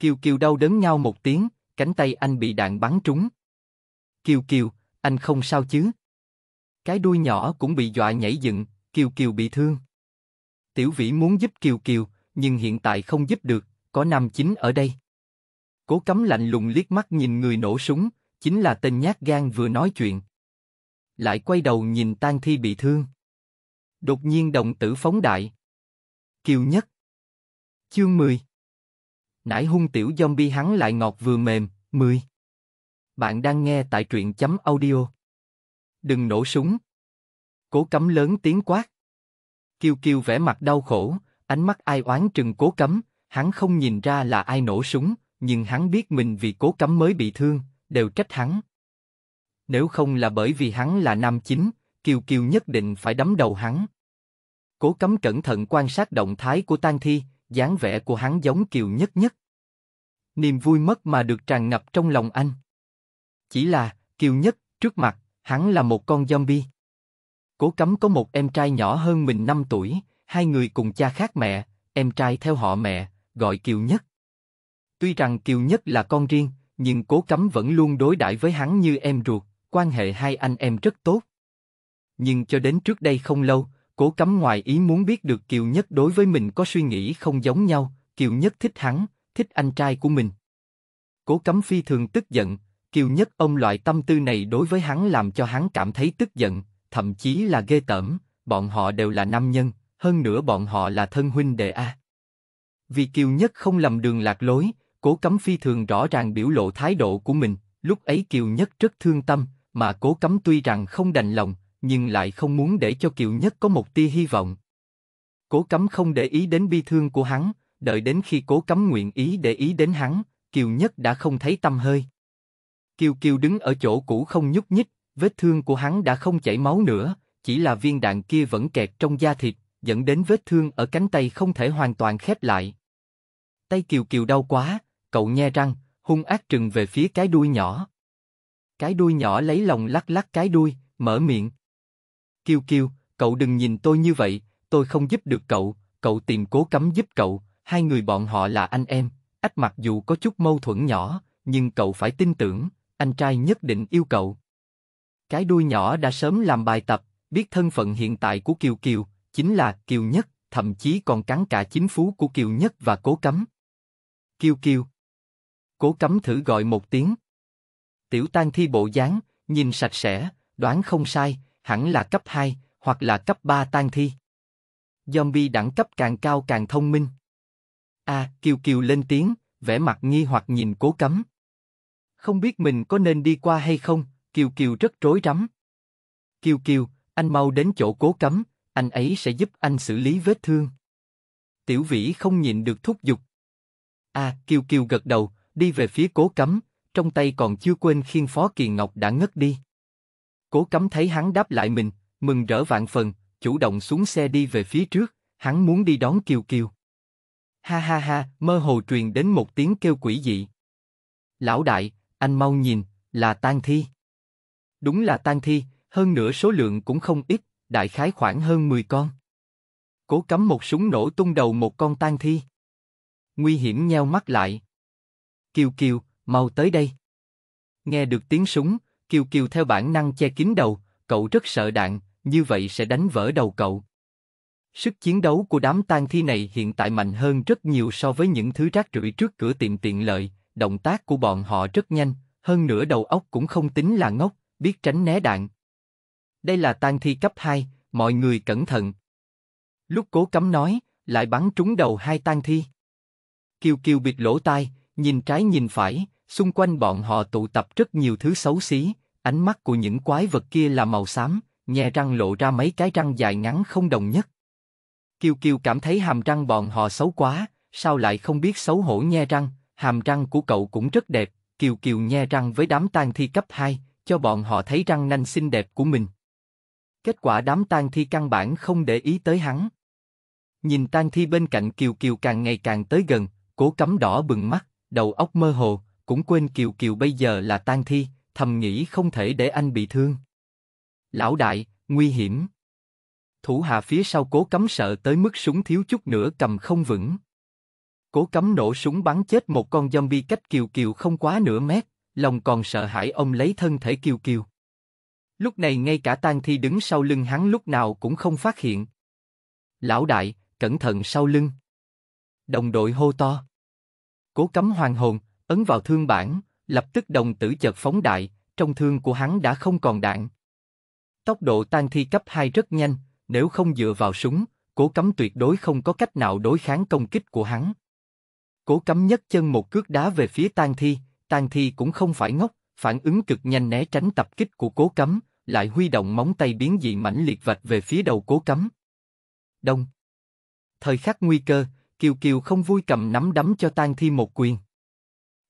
Kiều Kiều đau đớn nhau một tiếng, cánh tay anh bị đạn bắn trúng. Kiều Kiều, anh không sao chứ? Cái đuôi nhỏ cũng bị dọa nhảy dựng, Kiều Kiều bị thương. Tiểu Vĩ muốn giúp Kiều Kiều, nhưng hiện tại không giúp được, có nam chính ở đây. Cố cấm lạnh lùng liếc mắt nhìn người nổ súng, chính là tên nhát gan vừa nói chuyện. Lại quay đầu nhìn tan thi bị thương. Đột nhiên đồng tử phóng đại. Kiều nhất. Chương 10 Nãy hung tiểu zombie hắn lại ngọt vừa mềm, 10 Bạn đang nghe tại truyện chấm audio. Đừng nổ súng. Cố cấm lớn tiếng quát. Kiều Kiều vẻ mặt đau khổ, Ánh mắt ai oán trừng cố cấm, hắn không nhìn ra là ai nổ súng, nhưng hắn biết mình vì cố cấm mới bị thương, đều trách hắn. Nếu không là bởi vì hắn là nam chính, Kiều Kiều nhất định phải đấm đầu hắn. Cố cấm cẩn thận quan sát động thái của Tang Thi, dáng vẻ của hắn giống Kiều nhất nhất. Niềm vui mất mà được tràn ngập trong lòng anh. Chỉ là, Kiều nhất, trước mặt, hắn là một con zombie. Cố cấm có một em trai nhỏ hơn mình 5 tuổi, hai người cùng cha khác mẹ, em trai theo họ mẹ, gọi Kiều Nhất. Tuy rằng Kiều Nhất là con riêng, nhưng Cố Cấm vẫn luôn đối đãi với hắn như em ruột, quan hệ hai anh em rất tốt. Nhưng cho đến trước đây không lâu, Cố Cấm ngoài ý muốn biết được Kiều Nhất đối với mình có suy nghĩ không giống nhau, Kiều Nhất thích hắn, thích anh trai của mình. Cố Cấm phi thường tức giận, Kiều Nhất ông loại tâm tư này đối với hắn làm cho hắn cảm thấy tức giận, thậm chí là ghê tởm, bọn họ đều là nam nhân, hơn nữa bọn họ là thân huynh đệ a. Vì Kiều Nhất không lầm đường lạc lối, Cố Cấm phi thường rõ ràng biểu lộ thái độ của mình, lúc ấy Kiều Nhất rất thương tâm, mà Cố Cấm tuy rằng không đành lòng, nhưng lại không muốn để cho Kiều Nhất có một tia hy vọng. Cố Cấm không để ý đến bi thương của hắn, đợi đến khi Cố Cấm nguyện ý để ý đến hắn, Kiều Nhất đã không thấy tâm hơi. Kiều Kiều đứng ở chỗ cũ không nhúc nhích, vết thương của hắn đã không chảy máu nữa, chỉ là viên đạn kia vẫn kẹt trong da thịt, dẫn đến vết thương ở cánh tay không thể hoàn toàn khép lại. Tay Kiều Kiều đau quá, cậu nhe răng, hung ác trừng về phía cái đuôi nhỏ. Cái đuôi nhỏ lấy lòng lắc lắc cái đuôi, mở miệng. Kiều Kiều, cậu đừng nhìn tôi như vậy, tôi không giúp được cậu, cậu tìm cố cấm giúp cậu, hai người bọn họ là anh em. Ách mặc dù có chút mâu thuẫn nhỏ, nhưng cậu phải tin tưởng, anh trai nhất định yêu cậu. Cái đuôi nhỏ đã sớm làm bài tập, biết thân phận hiện tại của Kiều Kiều, chính là Kiều Nhất, thậm chí còn cắn cả chính phú của Kiều Nhất và Cố Cấm. Kiều Kiều. Cố Cấm thử gọi một tiếng. Tiểu Tan Thi bộ dáng, nhìn sạch sẽ, đoán không sai, hẳn là cấp 2, hoặc là cấp 3 Tan Thi. Zombie đẳng cấp càng cao càng thông minh. A, à, Kiều Kiều lên tiếng, vẻ mặt nghi hoặc nhìn Cố Cấm. Không biết mình có nên đi qua hay không, Kiều Kiều rất rối rắm. Kiều Kiều, anh mau đến chỗ Cố Cấm, anh ấy sẽ giúp anh xử lý vết thương. Tiểu Vĩ không nhịn được thúc giục. A Kiều Kiều gật đầu, đi về phía cố cấm, trong tay còn chưa quên khiên Phó Kiền Ngọc đã ngất đi. Cố cấm thấy hắn đáp lại mình, mừng rỡ vạn phần, chủ động xuống xe đi về phía trước, hắn muốn đi đón Kiều Kiều. Ha ha ha, mơ hồ truyền đến một tiếng kêu quỷ dị. Lão đại, anh mau nhìn, là tang thi. Đúng là tang thi, hơn nữa số lượng cũng không ít, đại khái khoảng hơn 10 con. Cố cắm một súng nổ tung đầu một con tan thi. Nguy hiểm nheo mắt lại. Kiều Kiều, mau tới đây. Nghe được tiếng súng, Kiều Kiều theo bản năng che kín đầu, cậu rất sợ đạn, như vậy sẽ đánh vỡ đầu cậu. Sức chiến đấu của đám tan thi này hiện tại mạnh hơn rất nhiều so với những thứ rác rưởi trước cửa tiệm tiện lợi, động tác của bọn họ rất nhanh, hơn nữa đầu óc cũng không tính là ngốc, biết tránh né đạn, đây là tang thi cấp 2, mọi người cẩn thận. Lúc cố cấm nói, lại bắn trúng đầu hai tang thi. Kiều Kiều bịt lỗ tai, nhìn trái nhìn phải, xung quanh bọn họ tụ tập rất nhiều thứ xấu xí, ánh mắt của những quái vật kia là màu xám, nhè răng lộ ra mấy cái răng dài ngắn không đồng nhất. Kiều Kiều cảm thấy hàm răng bọn họ xấu quá, sao lại không biết xấu hổ nhe răng, hàm răng của cậu cũng rất đẹp, Kiều Kiều nhe răng với đám tang thi cấp 2, cho bọn họ thấy răng nanh xinh đẹp của mình. Kết quả đám tang thi căn bản không để ý tới hắn. Nhìn tang thi bên cạnh Kiều Kiều càng ngày càng tới gần, cố cấm đỏ bừng mắt, đầu óc mơ hồ, cũng quên Kiều Kiều bây giờ là tang thi, thầm nghĩ không thể để anh bị thương. Lão đại, nguy hiểm. Thủ hạ phía sau cố cấm sợ tới mức súng thiếu chút nữa cầm không vững. Cố cấm nổ súng bắn chết một con zombie cách Kiều Kiều không quá nửa mét, lòng còn sợ hãi ông lấy thân thể Kiều Kiều. Lúc này ngay cả tang thi đứng sau lưng hắn lúc nào cũng không phát hiện. Lão đại, cẩn thận sau lưng. Đồng đội hô to. Cố cấm hoàng hồn, ấn vào thương bản, lập tức đồng tử chợt phóng đại, trong thương của hắn đã không còn đạn. Tốc độ tang thi cấp 2 rất nhanh, nếu không dựa vào súng, cố cấm tuyệt đối không có cách nào đối kháng công kích của hắn. Cố cấm nhấc chân một cước đá về phía tang thi, tang thi cũng không phải ngốc, phản ứng cực nhanh né tránh tập kích của cố cấm, lại huy động móng tay biến dị mảnh liệt vạch về phía đầu cố cấm. Đông. Thời khắc nguy cơ, Kiều Kiều không vui cầm nắm đấm cho Tan Thi một quyền.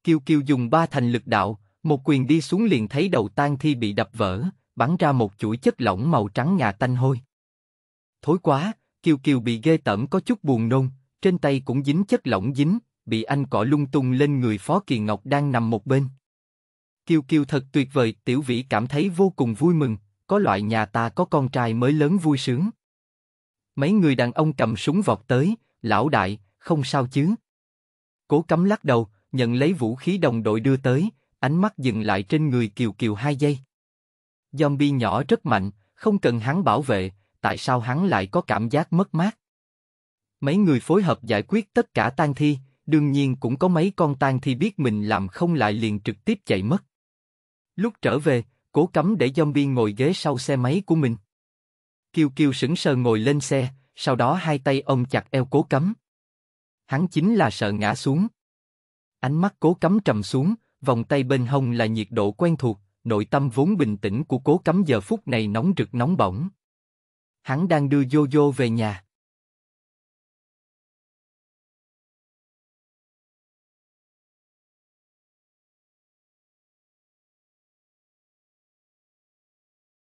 Kiều Kiều dùng ba thành lực đạo, một quyền đi xuống liền thấy đầu Tan Thi bị đập vỡ, bắn ra một chuỗi chất lỏng màu trắng ngà tanh hôi. Thối quá, Kiều Kiều bị ghê tởm có chút buồn nôn, trên tay cũng dính chất lỏng dính, bị anh cọ lung tung lên người Phó Kỳ Ngọc đang nằm một bên. Kiều Kiều thật tuyệt vời, Tiểu Vĩ cảm thấy vô cùng vui mừng, có loại nhà ta có con trai mới lớn vui sướng. Mấy người đàn ông cầm súng vọt tới, lão đại, không sao chứ. Cố cấm lắc đầu, nhận lấy vũ khí đồng đội đưa tới, ánh mắt dừng lại trên người Kiều Kiều hai giây. Zombie nhỏ rất mạnh, không cần hắn bảo vệ, tại sao hắn lại có cảm giác mất mát? Mấy người phối hợp giải quyết tất cả tang thi, đương nhiên cũng có mấy con tang thi biết mình làm không lại liền trực tiếp chạy mất. Lúc trở về, cố cấm để zombie ngồi ghế sau xe máy của mình. Kiều Kiều sững sờ ngồi lên xe, sau đó hai tay ông chặt eo cố cấm. Hắn chính là sợ ngã xuống. Ánh mắt cố cấm trầm xuống, vòng tay bên hông là nhiệt độ quen thuộc, nội tâm vốn bình tĩnh của cố cấm giờ phút này nóng rực nóng bỏng. Hắn đang đưa Jojo về nhà.